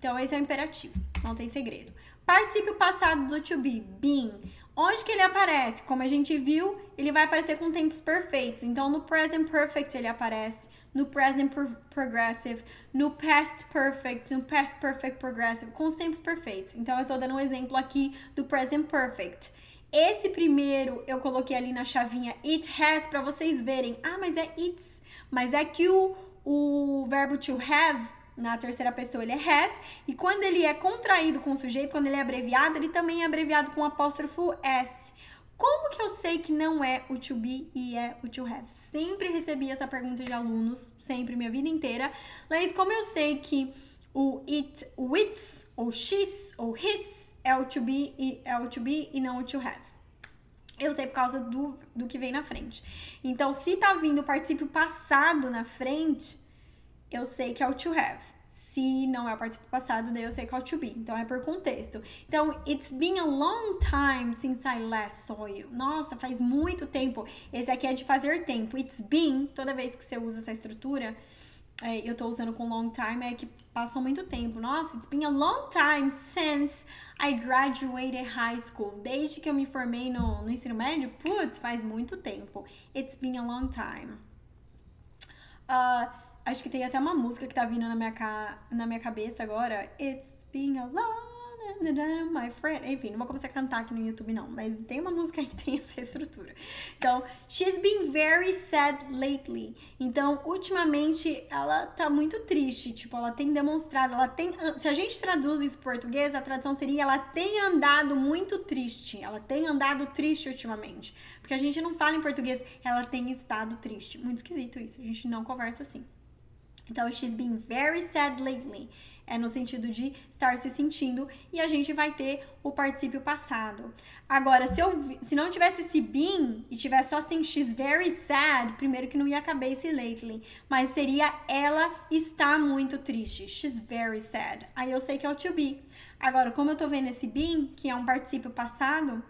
Então, esse é o imperativo, não tem segredo. Participe o passado do to be, being. Onde que ele aparece? Como a gente viu, ele vai aparecer com tempos perfeitos. Então, no present perfect ele aparece, no present progressive, no past perfect, no past perfect progressive, com os tempos perfeitos. Então, eu estou dando um exemplo aqui do present perfect. Esse primeiro eu coloquei ali na chavinha it has para vocês verem. Ah, mas é it's. Mas é que o, o verbo to have na terceira pessoa ele é has, e quando ele é contraído com o sujeito, quando ele é abreviado, ele também é abreviado com apóstrofo s. Como que eu sei que não é o to be e é o to have? Sempre recebi essa pergunta de alunos, sempre, minha vida inteira. Mas como eu sei que o it, o its, ou x, ou his, é o to be e é o to be e não o to have? Eu sei por causa do, do que vem na frente. Então, se tá vindo o particípio passado na frente, eu sei que é o to have. Se não é o participo passado, daí eu sei que é o to be. Então é por contexto. Então, it's been a long time since I last saw you. Nossa, faz muito tempo. Esse aqui é de fazer tempo. It's been, toda vez que você usa essa estrutura, é, eu tô usando com long time, é que passou muito tempo. Nossa, it's been a long time since I graduated high school. Desde que eu me formei no, no ensino médio, putz, faz muito tempo. It's been a long time. Uh, Acho que tem até uma música que tá vindo na minha, ca... na minha cabeça agora. It's being alone, my friend. Enfim, não vou começar a cantar aqui no YouTube, não. Mas tem uma música que tem essa estrutura. Então, she's been very sad lately. Então, ultimamente, ela tá muito triste. Tipo, ela tem demonstrado, ela tem... Se a gente traduz isso em português, a tradução seria ela tem andado muito triste. Ela tem andado triste ultimamente. Porque a gente não fala em português, ela tem estado triste. Muito esquisito isso, a gente não conversa assim. Então, she's been very sad lately. É no sentido de estar se sentindo. E a gente vai ter o particípio passado. Agora, se, eu, se não tivesse esse been e tivesse só assim, she's very sad, primeiro que não ia caber esse lately. Mas seria ela está muito triste. She's very sad. Aí eu sei que é o to be. Agora, como eu tô vendo esse been, que é um particípio passado,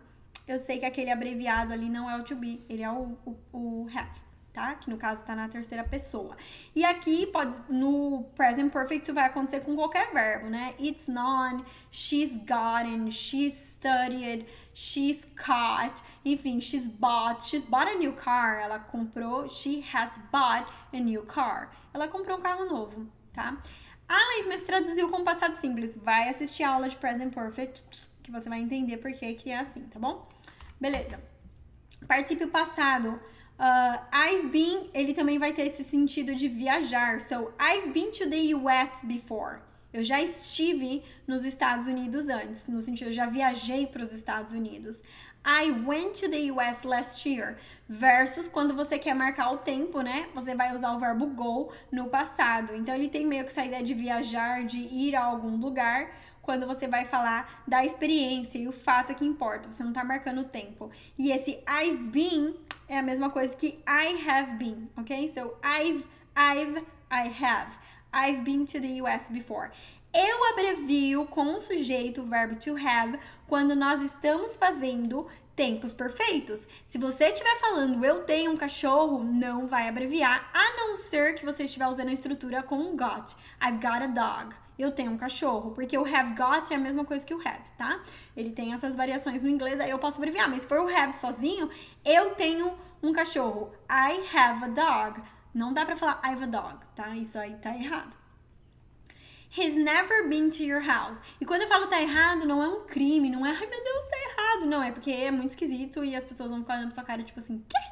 eu sei que aquele abreviado ali não é o to be, ele é o, o, o have tá? Que no caso tá na terceira pessoa. E aqui pode no present perfect isso vai acontecer com qualquer verbo, né? It's none, she's gotten, she's studied, she's caught, enfim, she's bought, she's bought a new car. Ela comprou, she has bought a new car. Ela comprou um carro novo, tá? Ah, Laís, mas traduziu com passado simples. Vai assistir a aula de present perfect que você vai entender por que que é assim, tá bom? Beleza. Particípio passado Uh, I've been, ele também vai ter esse sentido de viajar. So, I've been to the US before. Eu já estive nos Estados Unidos antes, no sentido, eu já viajei para os Estados Unidos. I went to the US last year. Versus quando você quer marcar o tempo, né? Você vai usar o verbo go no passado. Então ele tem meio que essa ideia de viajar, de ir a algum lugar, quando você vai falar da experiência e o fato é que importa, você não tá marcando o tempo. E esse I've been é a mesma coisa que I have been, ok? So I've, I've, I have. I've been to the US before. Eu abrevio com o sujeito o verbo to have quando nós estamos fazendo tempos perfeitos. Se você estiver falando eu tenho um cachorro, não vai abreviar, a não ser que você estiver usando a estrutura com got. I've got a dog eu tenho um cachorro, porque o have got é a mesma coisa que o have, tá? Ele tem essas variações no inglês, aí eu posso abreviar, mas se for o have sozinho, eu tenho um cachorro. I have a dog. Não dá pra falar I have a dog, tá? Isso aí tá errado. He's never been to your house. E quando eu falo tá errado, não é um crime, não é, ai meu Deus, tá errado. Não, é porque é muito esquisito e as pessoas vão ficar olhando pra sua cara, tipo assim, quê?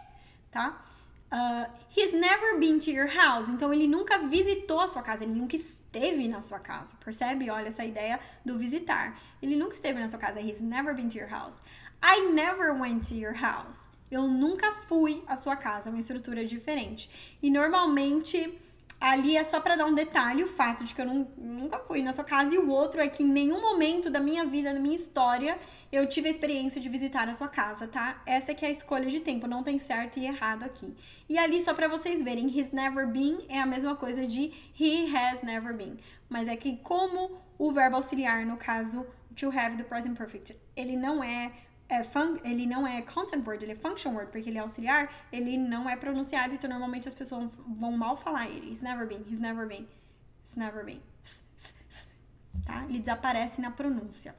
Tá? Uh, he's never been to your house. Então ele nunca visitou a sua casa, ele nunca esteve na sua casa. Percebe? Olha essa ideia do visitar. Ele nunca esteve na sua casa. He's never been to your house. I never went to your house. Eu nunca fui à sua casa, é uma estrutura diferente. E normalmente Ali é só para dar um detalhe o fato de que eu não, nunca fui na sua casa e o outro é que em nenhum momento da minha vida, da minha história, eu tive a experiência de visitar a sua casa, tá? Essa é que é a escolha de tempo, não tem certo e errado aqui. E ali só para vocês verem, he's never been é a mesma coisa de he has never been, mas é que como o verbo auxiliar no caso to have do present perfect, ele não é é fun, ele não é content word, ele é function word, porque ele é auxiliar, ele não é pronunciado, então normalmente as pessoas vão mal falar ele. He's never been, he's never been, he's never been. Tá? Ele desaparece na pronúncia.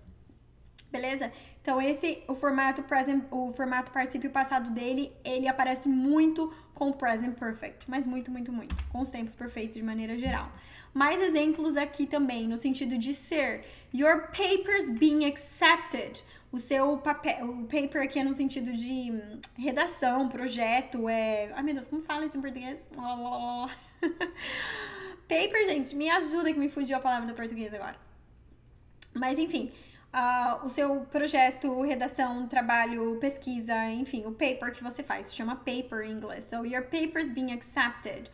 Beleza? Então esse, o formato present, o formato particípio passado dele, ele aparece muito com o present perfect, mas muito, muito, muito, com os tempos perfeitos de maneira geral. Mais exemplos aqui também, no sentido de ser. Your papers being accepted o seu papel, o paper aqui é no sentido de hum, redação, projeto, é. Ai meu Deus, como fala isso em português? paper, gente, me ajuda que me fugiu a palavra do português agora. Mas enfim, uh, o seu projeto, redação, trabalho, pesquisa, enfim, o paper que você faz se chama paper em inglês. So your paper's being accepted.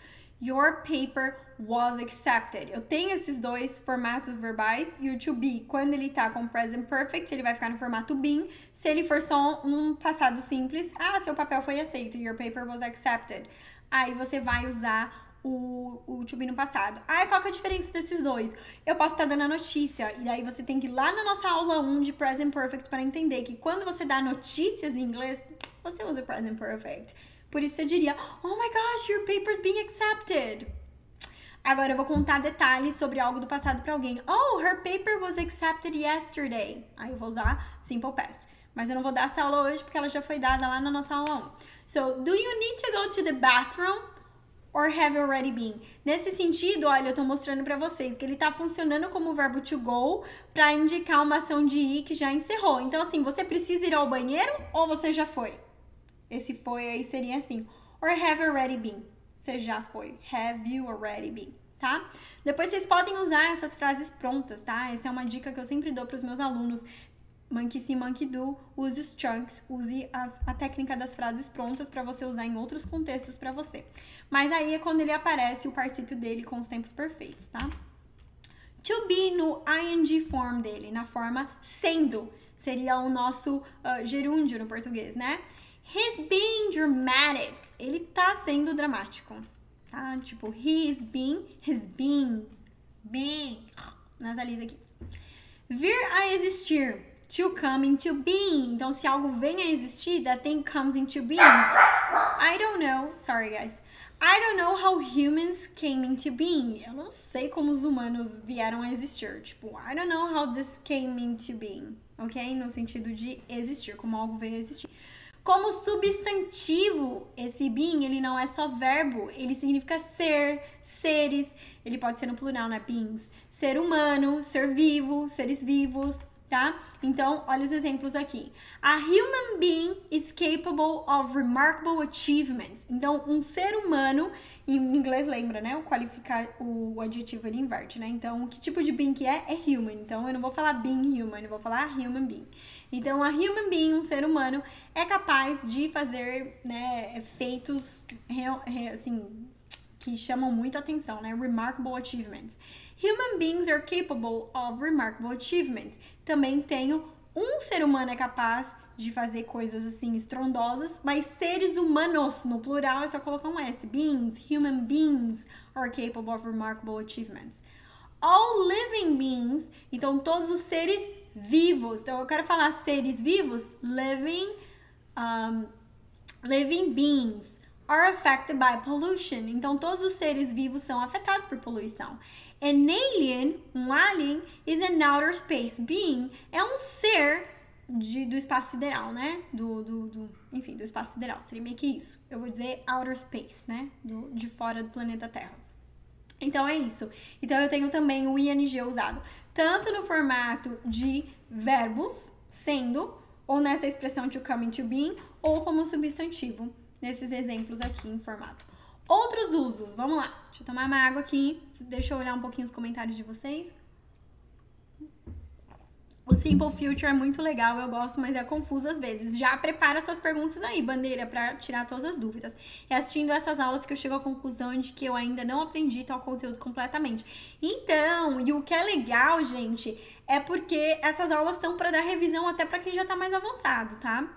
Your paper was accepted. Eu tenho esses dois formatos verbais e o to be, quando ele tá com present perfect, ele vai ficar no formato been. Se ele for só um passado simples, ah, seu papel foi aceito, your paper was accepted. Aí você vai usar o, o to be no passado. Ah, qual que é a diferença desses dois? Eu posso estar tá dando a notícia, e aí você tem que ir lá na nossa aula 1 de Present Perfect para entender que quando você dá notícias em inglês, você usa Present Perfect. Por isso eu diria: Oh my gosh, your paper's being accepted. Agora eu vou contar detalhes sobre algo do passado para alguém. Oh, her paper was accepted yesterday. Aí eu vou usar simple past. Mas eu não vou dar essa aula hoje porque ela já foi dada lá na nossa aula 1. So, do you need to go to the bathroom? Or have already been. Nesse sentido, olha, eu tô mostrando para vocês que ele tá funcionando como o verbo to go para indicar uma ação de ir que já encerrou. Então, assim, você precisa ir ao banheiro ou você já foi? Esse foi aí seria assim. Or have already been. Você já foi. Have you already been? Tá? Depois vocês podem usar essas frases prontas, tá? Essa é uma dica que eu sempre dou para os meus alunos. Monkey see, monkey do, use os chunks, use a, a técnica das frases prontas para você usar em outros contextos para você. Mas aí é quando ele aparece o participio dele com os tempos perfeitos, tá? To be no ing form dele, na forma sendo, seria o nosso uh, gerúndio no português, né? He's being dramatic. Ele tá sendo dramático, tá? Tipo, he's been, being, he's being, being. Nasaliza aqui. Vir a existir. To come into being. Então, se algo vem a existir, that thing comes into being. I don't know. Sorry, guys. I don't know how humans came into being. Eu não sei como os humanos vieram a existir. Tipo, I don't know how this came into being. Ok? No sentido de existir, como algo veio a existir. Como substantivo, esse bin, ele não é só verbo, ele significa ser, seres, ele pode ser no plural, né, bins? Ser humano, ser vivo, seres vivos, tá? Então, olha os exemplos aqui. A human being is capable of remarkable achievements. Então, um ser humano, em inglês lembra, né? O qualificar o adjetivo ele inverte, né? Então, que tipo de being que é? É human. Então, eu não vou falar being human, eu vou falar human being. Então, a human being, um ser humano, é capaz de fazer né, feitos assim, que chamam muita atenção, né? Remarkable achievements. Human beings are capable of remarkable achievements. Também tenho um ser humano é capaz de fazer coisas assim estrondosas, mas seres humanos, no plural, é só colocar um S. Beings, human beings are capable of remarkable achievements. All living beings, então todos os seres vivos. Então eu quero falar seres vivos, living, um, living beings are affected by pollution. Então todos os seres vivos são afetados por poluição. An alien, um alien, is an outer space being, é um ser de, do espaço sideral, né? Do, do, do, enfim, do espaço sideral. Seria meio que isso. Eu vou dizer outer space, né? Do, de fora do planeta Terra. Então é isso. Então eu tenho também o ING usado tanto no formato de verbos, sendo, ou nessa expressão to come to being, ou como substantivo, nesses exemplos aqui em formato. Outros usos, vamos lá. Deixa eu tomar uma água aqui, deixa eu olhar um pouquinho os comentários de vocês. O Simple Future é muito legal, eu gosto, mas é confuso às vezes. Já prepara suas perguntas aí, bandeira, para tirar todas as dúvidas. É assistindo essas aulas que eu chego à conclusão de que eu ainda não aprendi tal conteúdo completamente. Então, e o que é legal, gente, é porque essas aulas são para dar revisão até para quem já tá mais avançado, tá?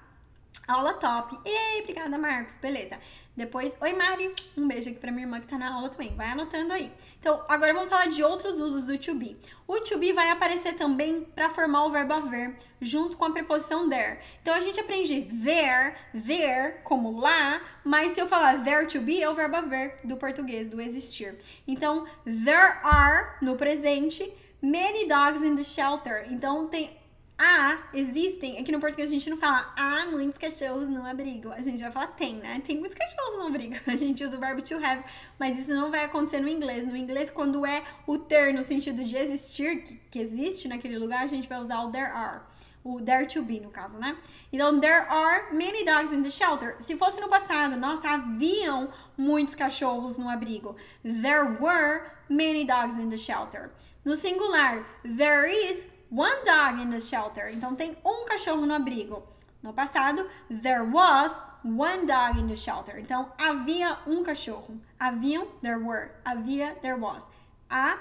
Aula top. Ei, obrigada, Marcos. Beleza. Depois, oi Mari, um beijo aqui pra minha irmã que tá na aula também. Vai anotando aí. Então, agora vamos falar de outros usos do to be. O to be vai aparecer também para formar o verbo haver, junto com a preposição there. Então, a gente aprende there, ver, como lá, mas se eu falar there to be, é o verbo haver do português, do existir. Então, there are, no presente, many dogs in the shelter. Então, tem ah, existem. Aqui no português a gente não fala há muitos cachorros no abrigo. A gente vai falar tem, né? Tem muitos cachorros no abrigo. A gente usa o verbo to have, mas isso não vai acontecer no inglês. No inglês, quando é o ter no sentido de existir, que, que existe naquele lugar, a gente vai usar o there are. O there to be, no caso, né? Então, there are many dogs in the shelter. Se fosse no passado, nossa, haviam muitos cachorros no abrigo. There were many dogs in the shelter. No singular, there is one dog in the shelter. Então tem um cachorro no abrigo. No passado, there was one dog in the shelter. Então havia um cachorro. Haviam, there were. Havia, there was. Há,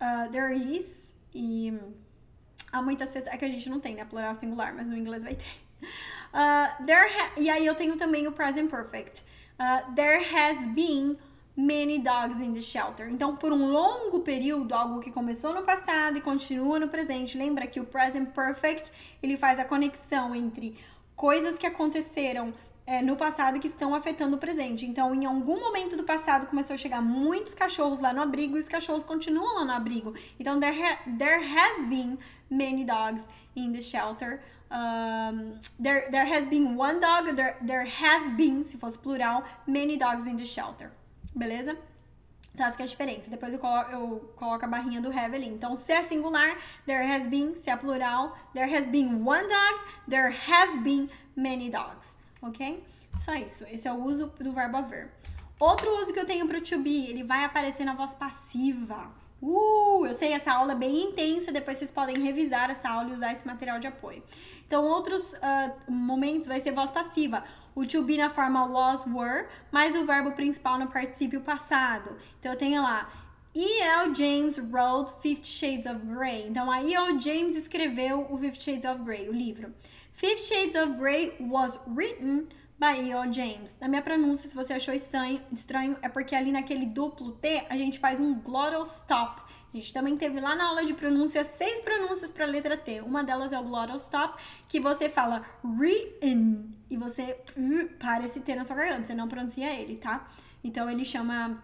uh, there is e há muitas pessoas. É que a gente não tem, né? Plural singular, mas no inglês vai ter. Uh, there e aí eu tenho também o present perfect. Uh, there has been Many Dogs in the Shelter. Então, por um longo período, algo que começou no passado e continua no presente. Lembra que o Present Perfect ele faz a conexão entre coisas que aconteceram é, no passado que estão afetando o presente. Então, em algum momento do passado começou a chegar muitos cachorros lá no abrigo e os cachorros continuam lá no abrigo. Então, there, ha there has been many dogs in the shelter. Um, there, there has been one dog, there, there have been, se fosse plural, many dogs in the shelter beleza? Então essa é a diferença. Depois eu coloco, eu coloco a barrinha do have ali. Então, se é singular, there has been. Se é plural, there has been one dog. There have been many dogs. Ok? Só isso. Esse é o uso do verbo haver. Outro uso que eu tenho para o to be, ele vai aparecer na voz passiva. Uh, eu sei, essa aula é bem intensa, depois vocês podem revisar essa aula e usar esse material de apoio. Então, outros uh, momentos vai ser voz passiva o to be na forma was, were, mais o verbo principal no particípio passado. Então eu tenho lá E.L. É James wrote Fifty Shades of Grey. Então a E.L. É James escreveu o Fifty Shades of Grey, o livro. Fifty Shades of Grey was written by E.L. James. Na minha pronúncia, se você achou estranho, estranho, é porque ali naquele duplo T a gente faz um glottal stop. A gente também teve lá na aula de pronúncia seis pronúncias para a letra T. Uma delas é o glottal stop, que você fala written e você hum, para esse T na sua garganta, você não pronuncia ele, tá? Então ele chama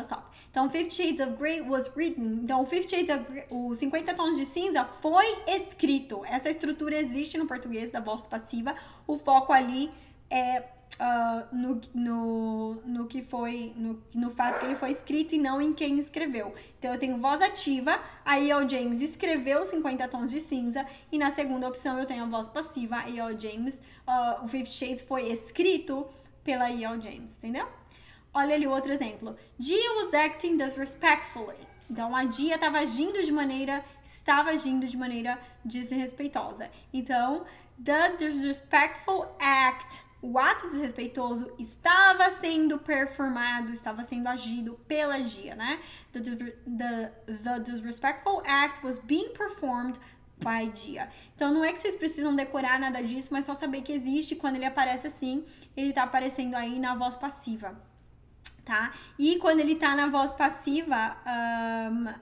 Stop. Então, Fifty Shades of Grey was written. Então, Fifty Shades of Grey, o 50 Tons de Cinza foi escrito. Essa estrutura existe no português da voz passiva. O foco ali é Uh, no, no, no que foi, no, no fato que ele foi escrito e não em quem escreveu. Então eu tenho voz ativa, a E.O. James escreveu 50 Tons de Cinza, e na segunda opção eu tenho a voz passiva, a E.O. James, uh, o Fifty Shades foi escrito pela E.O. James, entendeu? Olha ali o outro exemplo. Dia was acting disrespectfully. Então a Dia estava agindo de maneira, estava agindo de maneira desrespeitosa. Então, the disrespectful act o ato desrespeitoso estava sendo performado, estava sendo agido pela DIA, né? The, the, the Disrespectful Act was being performed by dia. Então não é que vocês precisam decorar nada disso, mas só saber que existe quando ele aparece assim, ele tá aparecendo aí na voz passiva, tá? E quando ele tá na voz passiva, um,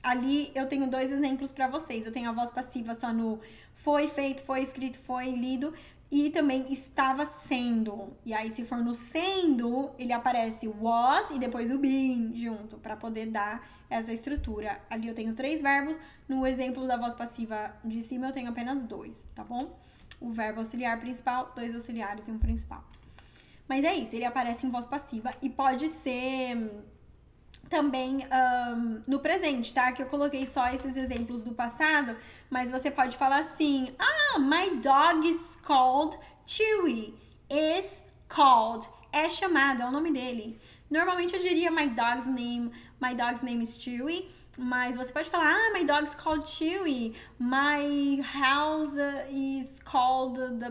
ali eu tenho dois exemplos para vocês. Eu tenho a voz passiva só no foi feito, foi escrito, foi lido, e também estava sendo. E aí, se for no sendo, ele aparece was e depois o been junto, para poder dar essa estrutura. Ali eu tenho três verbos, no exemplo da voz passiva de cima eu tenho apenas dois, tá bom? O verbo auxiliar principal, dois auxiliares e um principal. Mas é isso, ele aparece em voz passiva e pode ser hum, também um, no presente, tá? Que eu coloquei só esses exemplos do passado, mas você pode falar assim: Ah, my dog is called Chewy. Is called. É chamado, é o nome dele. Normalmente eu diria my dog's name, my dog's name is Chewy, mas você pode falar, ah, my dog's called Chewy, my house is called the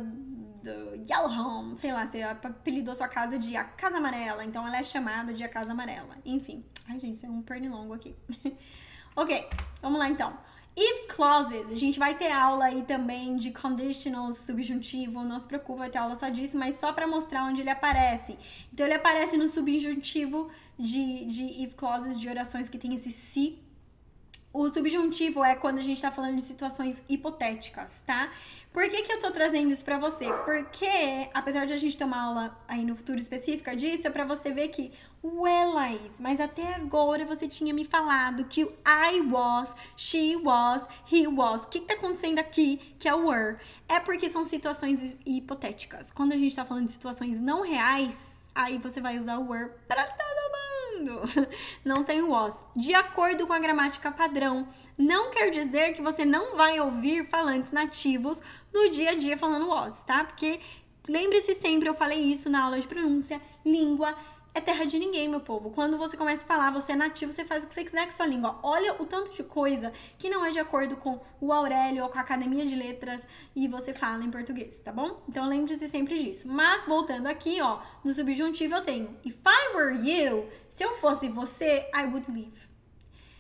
do Yellow Home, sei lá, você apelidou sua casa de a Casa Amarela, então ela é chamada de a Casa Amarela. Enfim. Ai, gente, é um pernilongo aqui. ok, vamos lá então. If clauses, a gente vai ter aula aí também de conditional, subjuntivo, não se preocupa, vai ter aula só disso, mas só para mostrar onde ele aparece. Então ele aparece no subjuntivo de, de if clauses, de orações que tem esse se. Si. O subjuntivo é quando a gente tá falando de situações hipotéticas, tá? Por que, que eu tô trazendo isso pra você? Porque, apesar de a gente ter uma aula aí no futuro específica disso, é pra você ver que, é, Laís, mas até agora você tinha me falado que o I was, she was, he was. O que, que tá acontecendo aqui que é o were? É porque são situações hipotéticas. Quando a gente tá falando de situações não reais, aí você vai usar o were pra todo mundo lindo! Não tem o os. De acordo com a gramática padrão, não quer dizer que você não vai ouvir falantes nativos no dia a dia falando os, tá? Porque lembre-se sempre, eu falei isso na aula de pronúncia, língua é terra de ninguém, meu povo. Quando você começa a falar, você é nativo, você faz o que você quiser com sua língua. Olha o tanto de coisa que não é de acordo com o Aurélio ou com a Academia de Letras e você fala em português, tá bom? Então lembre-se sempre disso. Mas voltando aqui, ó, no subjuntivo eu tenho If I were you, se eu fosse você, I would leave.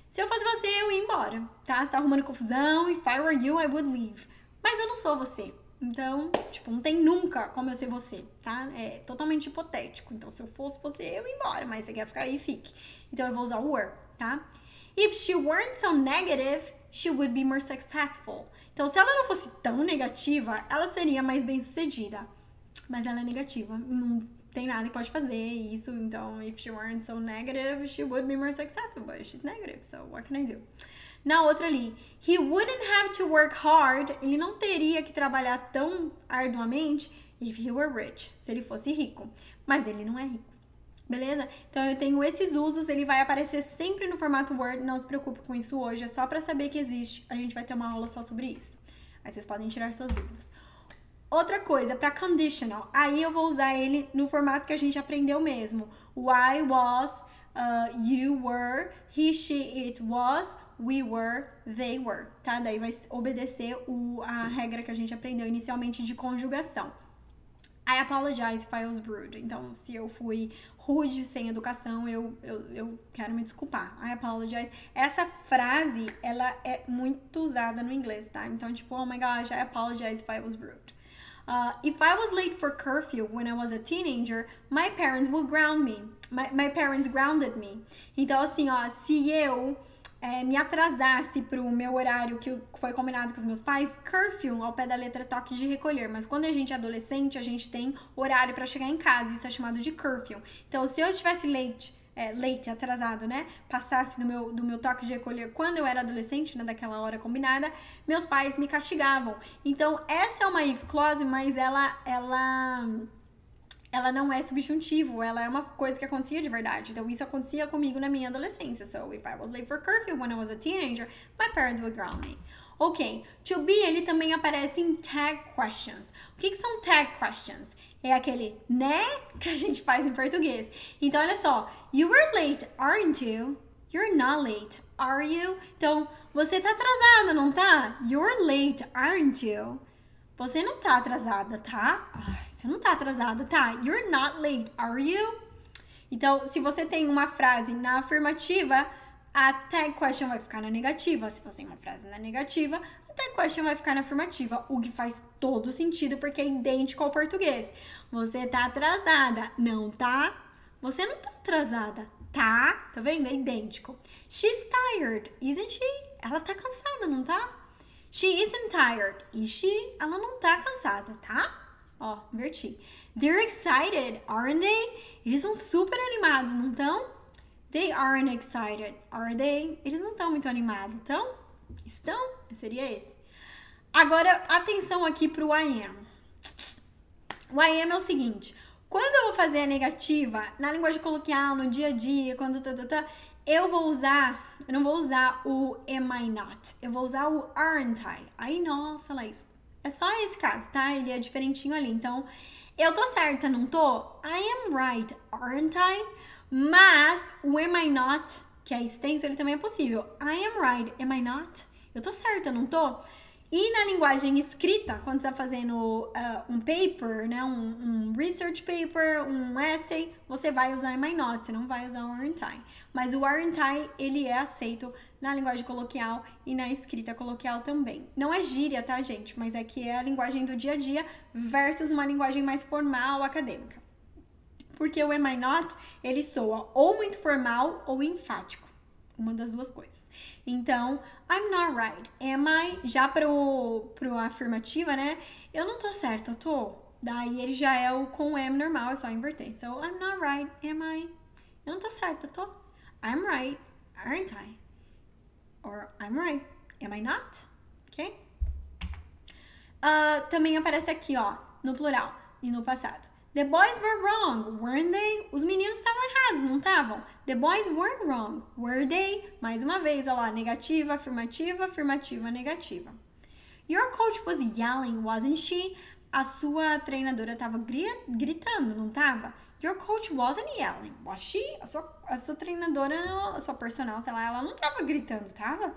Se eu fosse você, eu ia embora, tá? Você tá arrumando confusão, if I were you, I would leave. Mas eu não sou você. Então, tipo, não tem nunca como eu ser você, tá? É totalmente hipotético. Então, se eu fosse você, eu ia embora, mas você quer ficar aí, fique. Então, eu vou usar o were, tá? If she weren't so negative, she would be more successful. Então, se ela não fosse tão negativa, ela seria mais bem-sucedida. Mas ela é negativa, não tem nada que pode fazer isso. Então, if she weren't so negative, she would be more successful, but she's negative, so what can I do? na outra ali. He wouldn't have to work hard. Ele não teria que trabalhar tão arduamente if he were rich. Se ele fosse rico. Mas ele não é rico. Beleza? Então eu tenho esses usos, ele vai aparecer sempre no formato Word, não se preocupe com isso hoje, é só para saber que existe. A gente vai ter uma aula só sobre isso. Aí vocês podem tirar suas dúvidas. Outra coisa, para conditional, aí eu vou usar ele no formato que a gente aprendeu mesmo. Why I was, uh, you were, he, she, it was, we were, they were, tá? Daí vai obedecer o, a regra que a gente aprendeu inicialmente de conjugação. I apologize if I was rude. Então, se eu fui rude, sem educação, eu, eu, eu quero me desculpar. I apologize. Essa frase, ela é muito usada no inglês, tá? Então, tipo, oh my gosh, I apologize if I was rude. Uh, if I was late for curfew when I was a teenager, my parents would ground me. My, my parents grounded me. Então, assim, ó, se eu é, me atrasasse pro meu horário que foi combinado com os meus pais, curfew, ao pé da letra toque de recolher. Mas quando a gente é adolescente, a gente tem horário para chegar em casa, isso é chamado de curfew. Então, se eu estivesse late é, leite atrasado, né? Passasse do meu, do meu toque de recolher quando eu era adolescente, né? Daquela hora combinada, meus pais me castigavam. Então, essa é uma if clause, mas ela, ela ela não é subjuntivo, ela é uma coisa que acontecia de verdade. Então isso acontecia comigo na minha adolescência. So if I was late for curfew when I was a teenager, my parents would ground me. Ok, to be ele também aparece em tag questions. O que, que são tag questions? É aquele né que a gente faz em português. Então olha só, you were late, aren't you? You're not late, are you? Então você tá atrasada, não tá? You're late, aren't you? Você não tá atrasada, tá? Ai, você não tá atrasada, tá? You're not late, are you? Então, se você tem uma frase na afirmativa, a tag question vai ficar na negativa. Se você tem uma frase na negativa, a tag question vai ficar na afirmativa, o que faz todo sentido porque é idêntico ao português. Você tá atrasada, não tá? Você não tá atrasada, tá? Tá vendo? É idêntico. She's tired, isn't she? Ela tá cansada, não tá? She isn't tired. E she, ela não tá cansada, tá? Ó, inverti. They're excited, aren't they? Eles são super animados, não estão? They aren't excited, are they? Eles não estão muito animados, então? Estão? Seria esse. Agora, atenção aqui pro I am. O I am é o seguinte. Quando eu vou fazer a negativa, na linguagem coloquial, no dia a dia, quando... Tá, tá, tá, eu vou usar... Eu não vou usar o am I not. Eu vou usar o aren't I. Ai, nossa, Laís. É só esse caso, tá? Ele é diferentinho ali. Então, eu tô certa, não tô? I am right, aren't I? Mas o am I not, que é extenso, ele também é possível. I am right, am I not? Eu tô certa, não tô? E na linguagem escrita, quando você está fazendo uh, um paper, né, um, um, research paper, um essay, você vai usar my notes você não vai usar o aren't I? Mas o aren't I ele é aceito na linguagem coloquial e na escrita coloquial também. Não é gíria, tá, gente? Mas é que é a linguagem do dia a dia versus uma linguagem mais formal, acadêmica. Porque o am I not, ele soa ou muito formal ou enfático. Uma das duas coisas. Então, I'm not right. Am I? Já pro, pro afirmativa, né? Eu não tô certa, tô. Daí ele já é o com am normal, é só inverter. So, I'm not right. Am I? Eu não tô certa, tô. I'm right. Aren't I? Or I'm right. Am I not? Ok? Uh, também aparece aqui, ó, no plural e no passado. The boys were wrong, weren't they? Os meninos estavam errados, não estavam? The boys weren't wrong, were they? Mais uma vez, olha lá, negativa, afirmativa, afirmativa, negativa. Your coach was yelling, wasn't she? A sua treinadora estava gritando, não estava? Your coach wasn't yelling, was she? A sua, a sua treinadora, a sua personal, sei lá, ela não estava gritando, estava?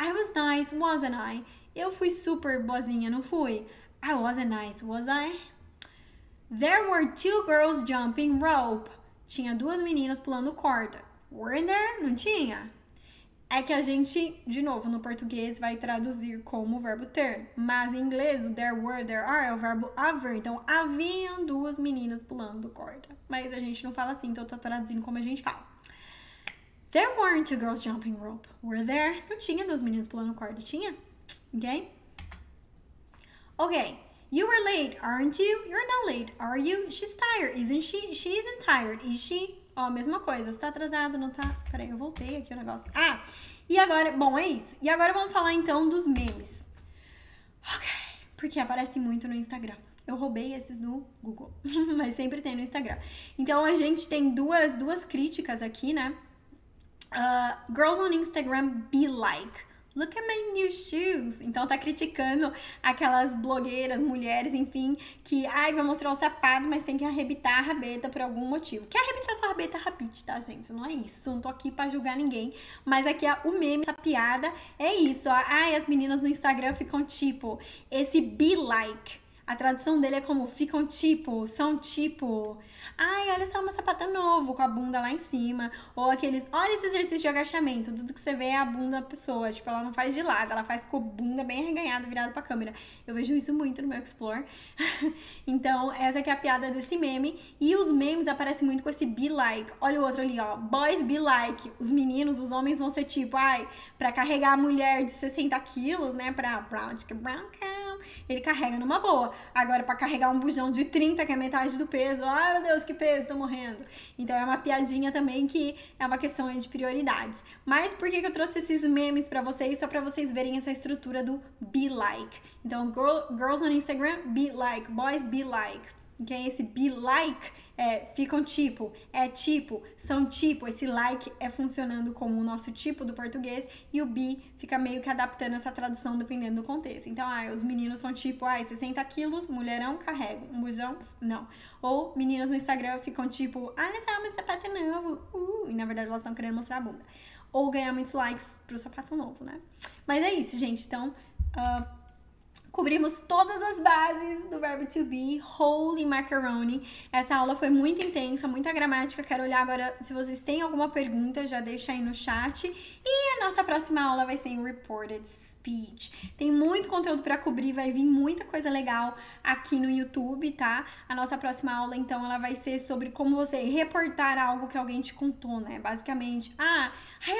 I was nice, wasn't I? Eu fui super boazinha, não fui? I wasn't nice, was I? There were two girls jumping rope. Tinha duas meninas pulando corda. Were there? Não tinha? É que a gente, de novo, no português vai traduzir como o verbo ter. Mas em inglês, o there were, there are é o verbo haver. Então, haviam duas meninas pulando corda. Mas a gente não fala assim, então eu tô traduzindo como a gente fala. There weren't two girls jumping rope. Were there? Não tinha duas meninas pulando corda, tinha? Ok? Ok. You were late, aren't you? You're not late, are you? She's tired, isn't she? She isn't tired, is she? Ó, mesma coisa. Você tá atrasado, não tá? Peraí, eu voltei aqui o negócio. Ah, e agora... Bom, é isso. E agora vamos falar, então, dos memes. Ok. Porque aparecem muito no Instagram. Eu roubei esses do Google, mas sempre tem no Instagram. Então a gente tem duas, duas críticas aqui, né? Uh, girls on Instagram be like. Look at my new shoes. Então tá criticando aquelas blogueiras, mulheres, enfim, que ai vai mostrar o sapato, mas tem que arrebitar a rabeta por algum motivo. Que arrebitar sua rabeta rabite, tá, gente? Não é isso. Não tô aqui para julgar ninguém, mas aqui é o meme, essa piada é isso. Ó. Ai, as meninas no Instagram ficam tipo esse be like a tradução dele é como ficam tipo, são tipo. Ai, olha só uma sapata é novo com a bunda lá em cima. Ou aqueles, olha esse exercício de agachamento. Tudo que você vê é a bunda da pessoa. Tipo, ela não faz de lado, ela faz com a bunda bem arreganhada, virada pra câmera. Eu vejo isso muito no meu Explore. então, essa aqui é a piada desse meme. E os memes aparecem muito com esse be like. Olha o outro ali, ó. Boys be like. Os meninos, os homens vão ser tipo, ai, pra carregar a mulher de 60 quilos, né? Pra é, brown, brown, brown ele carrega numa boa. Agora, para carregar um bujão de 30, que é metade do peso, ai meu Deus, que peso, tô morrendo. Então é uma piadinha também que é uma questão de prioridades. Mas por que, que eu trouxe esses memes para vocês? Só para vocês verem essa estrutura do be like. Então, girl, girls on Instagram, be like. Boys, be like. é Esse be like é, ficam tipo, é tipo, são tipo. Esse like é funcionando como o nosso tipo do português e o be fica meio que adaptando essa tradução dependendo do contexto. Então, ah, os meninos são tipo, ai, ah, 60 quilos, mulherão, carrego. Um bujão, não. Ou meninas no Instagram ficam tipo, ah, olha só, meu sapato é novo. Uh, e na verdade elas estão querendo mostrar a bunda. Ou ganhar muitos likes pro sapato novo, né? Mas é isso, gente. Então, uh, Cobrimos todas as bases do verbo to be, holy macaroni. Essa aula foi muito intensa, muita gramática. Quero olhar agora se vocês têm alguma pergunta, já deixa aí no chat. E a nossa próxima aula vai ser em reported pitch. Tem muito conteúdo para cobrir, vai vir muita coisa legal aqui no YouTube, tá? A nossa próxima aula, então, ela vai ser sobre como você reportar algo que alguém te contou, né? Basicamente, ah,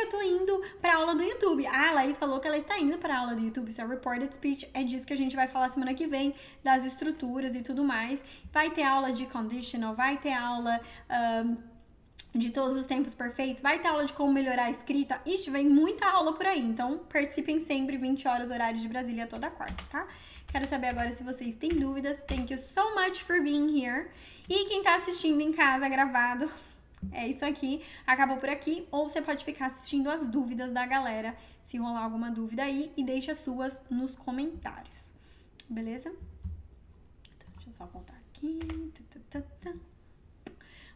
eu tô indo pra aula do YouTube. Ah, a Laís falou que ela está indo pra aula do YouTube. Isso é reported speech, é disso que a gente vai falar semana que vem, das estruturas e tudo mais. Vai ter aula de conditional, vai ter aula. Um, de todos os tempos perfeitos, vai ter aula de como melhorar a escrita. Ixi, vem muita aula por aí, então participem sempre, 20 horas, horário de Brasília, toda quarta, tá? Quero saber agora se vocês têm dúvidas. Thank you so much for being here. E quem tá assistindo em casa, gravado, é isso aqui. Acabou por aqui. Ou você pode ficar assistindo as dúvidas da galera, se rolar alguma dúvida aí, e deixa suas nos comentários. Beleza? Então, deixa eu só voltar aqui. Tá, tá, tá,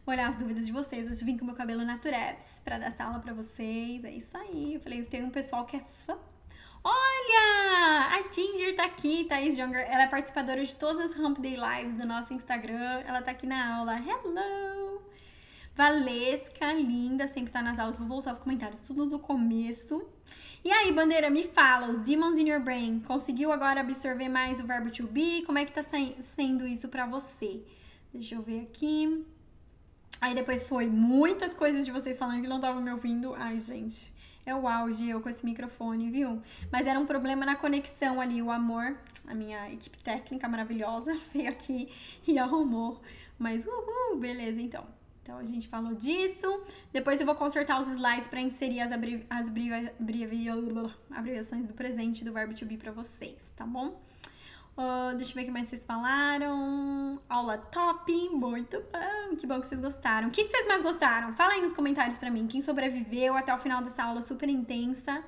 olhar as dúvidas de vocês. Hoje vim com meu cabelo Natureps para dar essa aula para vocês. É isso aí. Eu falei, tem um pessoal que é fã. Olha! A Ginger tá aqui, Thaís Younger, Ela é participadora de todas as Ramp Day Lives do nosso Instagram. Ela tá aqui na aula. Hello! Valesca, linda, sempre tá nas aulas. Vou voltar os comentários tudo do começo. E aí, Bandeira, me fala, os Demons in Your Brain, conseguiu agora absorver mais o verbo to be? Como é que tá sendo isso pra você? Deixa eu ver aqui. Aí depois foi muitas coisas de vocês falando que não estavam me ouvindo. Ai, gente, é o auge eu com esse microfone, viu? Mas era um problema na conexão ali. O amor, a minha equipe técnica maravilhosa, veio aqui e arrumou. Mas uhul, beleza então. Então a gente falou disso. Depois eu vou consertar os slides para inserir as, abrevi as abrevi abreviações do presente do verbo to be para vocês, tá bom? Ah, deixa eu ver o que mais vocês falaram. Aula top, muito bom. Que bom que vocês gostaram. O que, que vocês mais gostaram? Fala aí nos comentários pra mim. Quem sobreviveu até o final dessa aula super intensa.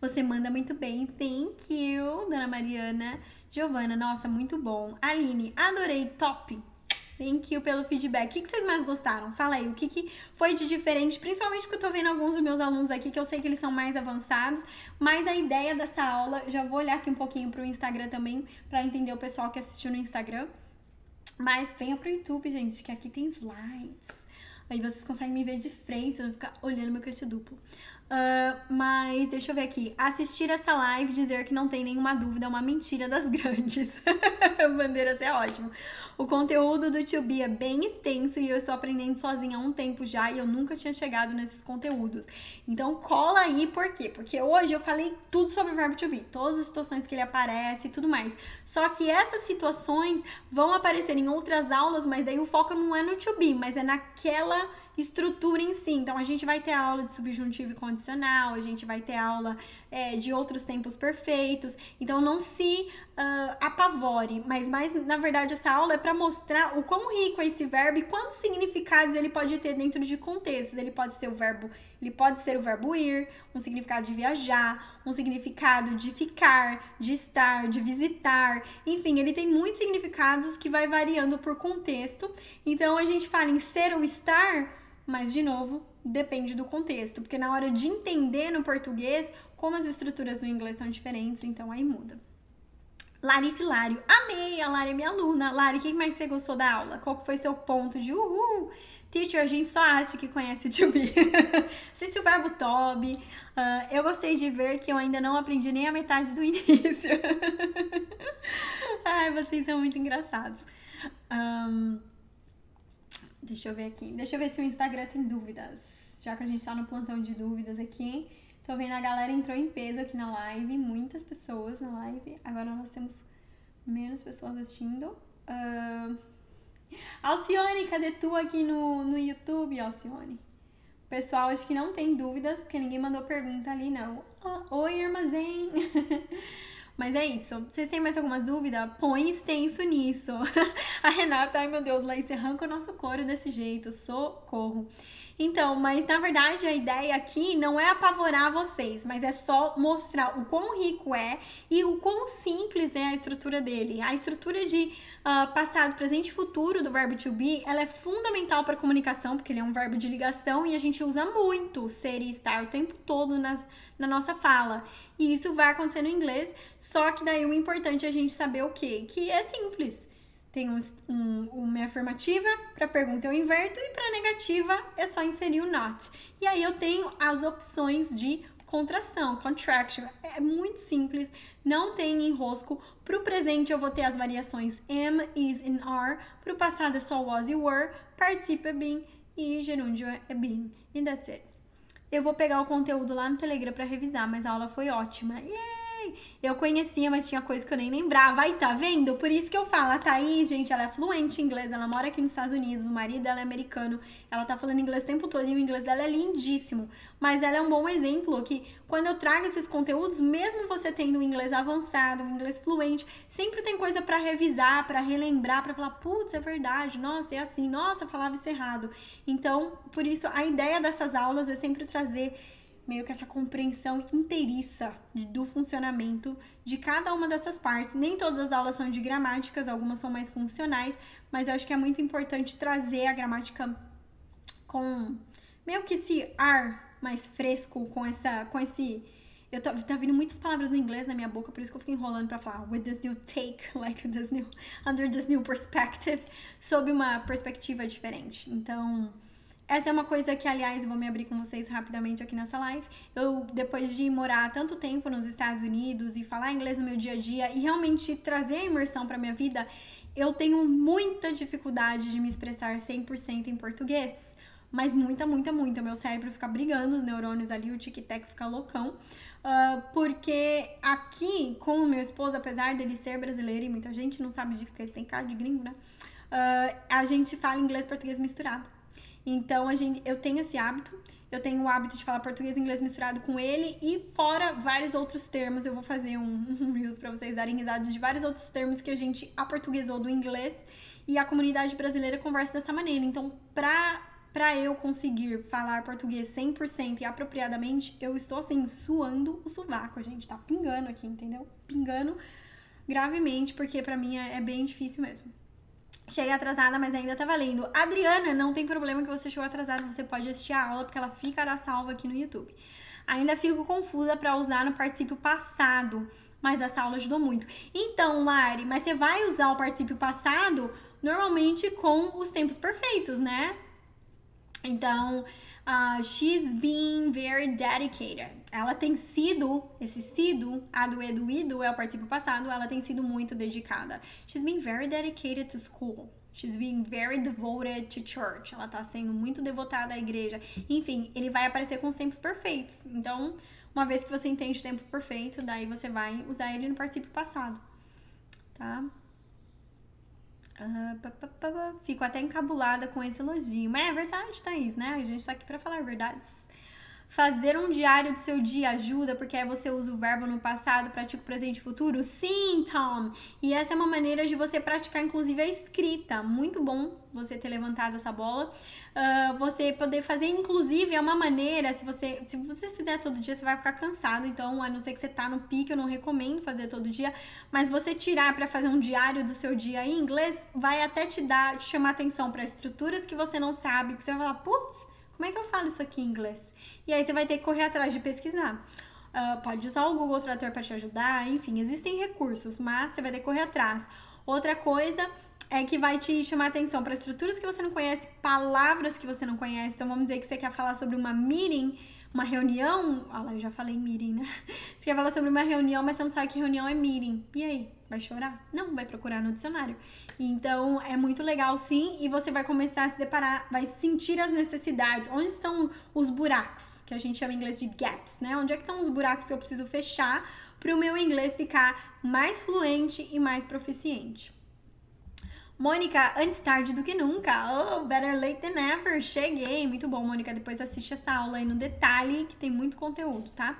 Você manda muito bem. Thank you, Dona Mariana. Giovana, nossa, muito bom. Aline, adorei, top. Thank you pelo feedback. O que, vocês mais gostaram? Fala aí, o que, que foi de diferente? Principalmente porque eu tô vendo alguns dos meus alunos aqui que eu sei que eles são mais avançados, mas a ideia dessa aula, já vou olhar aqui um pouquinho pro Instagram também, para entender o pessoal que assistiu no Instagram. Mas venha pro YouTube, gente, que aqui tem slides. Aí vocês conseguem me ver de frente, eu não ficar olhando meu queixo duplo. Uh, mas deixa eu ver aqui. Assistir essa live dizer que não tem nenhuma dúvida é uma mentira das grandes. Bandeiras é ótimo. O conteúdo do Tio Bia é bem extenso e eu estou aprendendo sozinha há um tempo já e eu nunca tinha chegado nesses conteúdos. Então cola aí, por quê? Porque hoje eu falei tudo sobre o verbo to be, todas as situações que ele aparece e tudo mais. Só que essas situações vão aparecer em outras aulas, mas daí o foco não é no to be, mas é naquela estrutura em si. Então, a gente vai ter aula de subjuntivo e condicional, a gente vai ter aula é, de outros tempos perfeitos. Então, não se uh, apavore, mas, mas na verdade essa aula é para mostrar o quão rico é esse verbo e quantos significados ele pode ter dentro de contextos. Ele pode ser o verbo, ele pode ser o verbo ir, um significado de viajar, um significado de ficar, de estar, de visitar. Enfim, ele tem muitos significados que vai variando por contexto. Então a gente fala em ser ou estar, mas de novo, depende do contexto, porque na hora de entender no português como as estruturas do inglês são diferentes, então aí muda. Larissa Lário, amei, a Lari é minha aluna. Lari, o que mais você gostou da aula? Qual foi seu ponto de uhul? Teacher, a gente só acha que conhece o to be. Assiste o verbo to Uh, ah, eu gostei de ver que eu ainda não aprendi nem a metade do início. Ai, vocês são muito engraçados. Um, Deixa eu ver aqui. Deixa eu ver se o Instagram tem dúvidas. Já que a gente tá no plantão de dúvidas aqui. Tô vendo a galera entrou em peso aqui na live. Muitas pessoas na live. Agora nós temos menos pessoas assistindo. Uh... Alcione, cadê tu aqui no, no YouTube, Alcione? Pessoal, acho que não tem dúvidas, porque ninguém mandou pergunta ali, não. Ah, oi, armazém! Mas é isso. Vocês têm mais alguma dúvida? Põe extenso nisso. A Renata, ai meu Deus, Laís, arranca o nosso couro desse jeito. Socorro. Então, mas na verdade a ideia aqui não é apavorar vocês, mas é só mostrar o quão rico é e o quão simples é a estrutura dele. A estrutura de uh, passado, presente e futuro do verbo to be, ela é fundamental para comunicação, porque ele é um verbo de ligação e a gente usa muito ser e estar o tempo todo nas, na nossa fala. E isso vai acontecer no inglês, só que daí o importante é a gente saber o quê? Que é simples tem um, um, uma afirmativa, para pergunta eu inverto e para negativa é só inserir o not. E aí eu tenho as opções de contração, contraction. É muito simples, não tem enrosco. Para o presente eu vou ter as variações am, is e are. Para o passado é só was e were. Participa é been e gerúndio é been. And that's it. Eu vou pegar o conteúdo lá no Telegram para revisar, mas a aula foi ótima. Yeah! Eu conhecia, mas tinha coisa que eu nem lembrava. Aí tá vendo? Por isso que eu falo, a Thaís, gente, ela é fluente em inglês, ela mora aqui nos Estados Unidos, o marido dela é americano, ela tá falando inglês o tempo todo e o inglês dela é lindíssimo. Mas ela é um bom exemplo que quando eu trago esses conteúdos, mesmo você tendo um inglês avançado, um inglês fluente, sempre tem coisa para revisar, para relembrar, para falar, putz, é verdade, nossa, é assim, nossa, falava isso errado. Então, por isso, a ideia dessas aulas é sempre trazer meio que essa compreensão inteiriça do funcionamento de cada uma dessas partes. Nem todas as aulas são de gramáticas, algumas são mais funcionais, mas eu acho que é muito importante trazer a gramática com meio que esse ar mais fresco, com essa com esse eu tô, tá vindo muitas palavras no inglês na minha boca, por isso que eu fico enrolando para falar with this new take, like this new under this new perspective, sob uma perspectiva diferente. Então, essa é uma coisa que, aliás, vou me abrir com vocês rapidamente aqui nessa live. Eu, depois de morar tanto tempo nos Estados Unidos e falar inglês no meu dia a dia e realmente trazer a imersão para minha vida, eu tenho muita dificuldade de me expressar 100% em português. Mas muita, muita, muita. Meu cérebro fica brigando, os neurônios ali, o tic-tac fica loucão. Uh, porque aqui, com o meu esposo, apesar dele ser brasileiro, e muita gente não sabe disso porque ele tem cara de gringo, né? Uh, a gente fala inglês e português misturado. Então, a gente, eu tenho esse hábito. Eu tenho o hábito de falar português e inglês misturado com ele e fora vários outros termos. Eu vou fazer um, um Reels para vocês darem risada de vários outros termos que a gente aportuguesou do inglês e a comunidade brasileira conversa dessa maneira. Então, pra, pra eu conseguir falar português 100% e apropriadamente, eu estou assim, suando o sovaco, a gente. Tá pingando aqui, entendeu? Pingando gravemente, porque para mim é, é bem difícil mesmo. Cheguei atrasada, mas ainda tá valendo. Adriana, não tem problema que você chegou atrasada, você pode assistir a aula, porque ela ficará salva aqui no YouTube. Ainda fico confusa para usar no particípio passado, mas essa aula ajudou muito. Então, Lari, mas você vai usar o particípio passado normalmente com os tempos perfeitos, né? Então, Uh, she's been very dedicated. Ela tem sido, esse sido, a do edu e do é o participo passado, ela tem sido muito dedicada. She's been very dedicated to school. She's been very devoted to church. Ela tá sendo muito devotada à igreja. Enfim, ele vai aparecer com os tempos perfeitos. Então, uma vez que você entende o tempo perfeito, daí você vai usar ele no participo passado, tá? Fico até encabulada com esse elogio. Mas é verdade, Thaís, né? A gente tá aqui pra falar verdades. Fazer um diário do seu dia ajuda, porque aí você usa o verbo no passado, pratica o presente e futuro? Sim, Tom! E essa é uma maneira de você praticar, inclusive, a escrita. Muito bom você ter levantado essa bola. Uh, você poder fazer, inclusive, é uma maneira, se você, se você fizer todo dia, você vai ficar cansado. Então, a não ser que você tá no pique, eu não recomendo fazer todo dia. Mas você tirar para fazer um diário do seu dia em inglês vai até te dar, te chamar atenção para estruturas que você não sabe, que você vai falar, putz como é que eu falo isso aqui em inglês? E aí você vai ter que correr atrás de pesquisar. Uh, pode usar o Google Tradutor para te ajudar, enfim, existem recursos, mas você vai ter que correr atrás. Outra coisa é que vai te chamar atenção para estruturas que você não conhece, palavras que você não conhece. Então vamos dizer que você quer falar sobre uma meeting uma reunião. Olha ah lá, eu já falei meeting, né? Você quer falar sobre uma reunião, mas você não sabe que reunião é meeting. E aí? Vai chorar? Não, vai procurar no dicionário. Então é muito legal, sim, e você vai começar a se deparar, vai sentir as necessidades. Onde estão os buracos, que a gente chama em inglês de gaps, né? Onde é que estão os buracos que eu preciso fechar para o meu inglês ficar mais fluente e mais proficiente? Mônica, antes tarde do que nunca. Oh, better late than never. Cheguei. Muito bom, Mônica. Depois assiste essa aula aí no detalhe, que tem muito conteúdo, tá?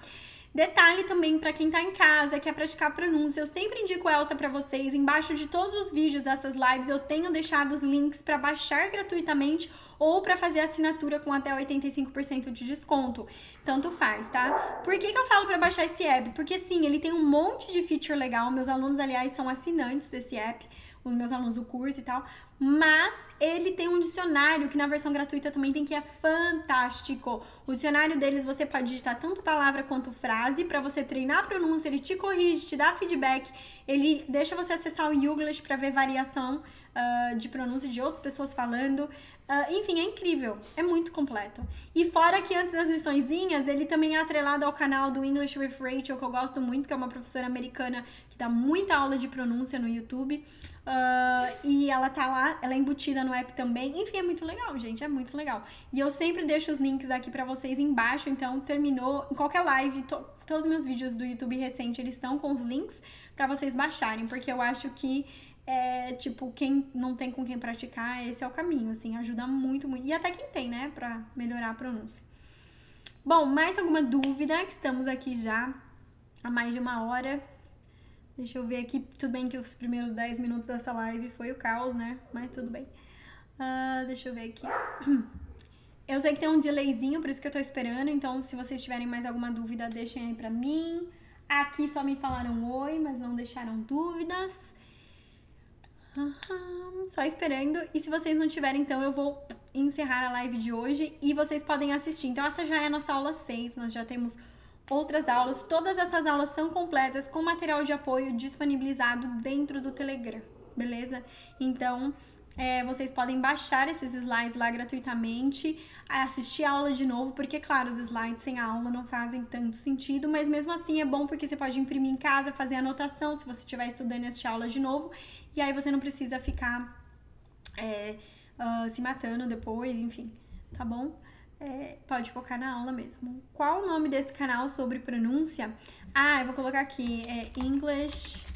Detalhe também para quem tá em casa, quer é praticar pronúncia, eu sempre indico Elsa para vocês. Embaixo de todos os vídeos dessas lives eu tenho deixado os links para baixar gratuitamente ou para fazer assinatura com até 85% de desconto. Tanto faz, tá? Por que, que eu falo para baixar esse app? Porque sim, ele tem um monte de feature legal. Meus alunos, aliás, são assinantes desse app os meus alunos o curso e tal. Mas ele tem um dicionário que na versão gratuita também tem que é fantástico. O dicionário deles você pode digitar tanto palavra quanto frase para você treinar a pronúncia, ele te corrige, te dá feedback, ele deixa você acessar o Youglish para ver variação uh, de pronúncia de outras pessoas falando. Uh, enfim, é incrível, é muito completo. E fora que antes das liçõezinhas, ele também é atrelado ao canal do English with Rachel, que eu gosto muito, que é uma professora americana que dá muita aula de pronúncia no YouTube. Uh, e ela tá lá, ela é embutida no app também. Enfim, é muito legal, gente, é muito legal. E eu sempre deixo os links aqui para vocês embaixo, então terminou, em qualquer live, todos os meus vídeos do YouTube recente, eles estão com os links para vocês baixarem, porque eu acho que é, tipo, quem não tem com quem praticar, esse é o caminho, assim, ajuda muito, muito. E até quem tem, né, pra melhorar a pronúncia. Bom, mais alguma dúvida? Que estamos aqui já há mais de uma hora. Deixa eu ver aqui. Tudo bem que os primeiros 10 minutos dessa live foi o caos, né? Mas tudo bem. Uh, deixa eu ver aqui. Eu sei que tem um delayzinho, por isso que eu tô esperando. Então, se vocês tiverem mais alguma dúvida, deixem aí pra mim. Aqui só me falaram oi, mas não deixaram dúvidas. Só esperando. E se vocês não tiverem, então eu vou encerrar a live de hoje e vocês podem assistir. Então, essa já é a nossa aula 6. Nós já temos outras aulas. Todas essas aulas são completas com material de apoio disponibilizado dentro do Telegram, beleza? Então, é, vocês podem baixar esses slides lá gratuitamente, assistir a aula de novo, porque, claro, os slides sem a aula não fazem tanto sentido, mas mesmo assim é bom porque você pode imprimir em casa, fazer anotação se você estiver estudando e assistir a aula de novo, e aí você não precisa ficar é, uh, se matando depois, enfim, tá bom? É, pode focar na aula mesmo. Qual o nome desse canal sobre pronúncia? Ah, eu vou colocar aqui, é English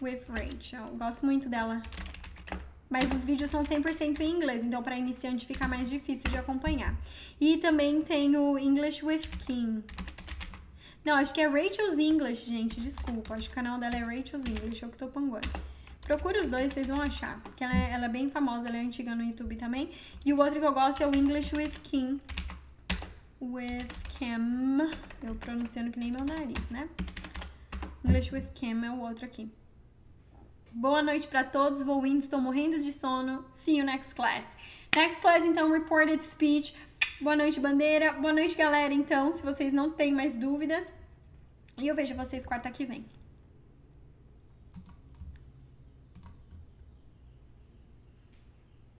with Rachel. gosto muito dela mas os vídeos são 100% em inglês, então para iniciante fica mais difícil de acompanhar. E também tem o English with Kim. Não, acho que é Rachel's English, gente, desculpa. Acho que o canal dela é Rachel's English, eu é que tô panguando. Procure os dois, vocês vão achar. Que ela, é, ela é bem famosa, ela é antiga no YouTube também. E o outro que eu gosto é o English with Kim. With Kim. Eu pronunciando que nem meu nariz, né? English with Kim é o outro aqui. Boa noite para todos. Vou indo, estou morrendo de sono. See you next class. Next class, então, reported speech. Boa noite, bandeira. Boa noite, galera. Então, se vocês não têm mais dúvidas, e eu vejo vocês quarta que vem.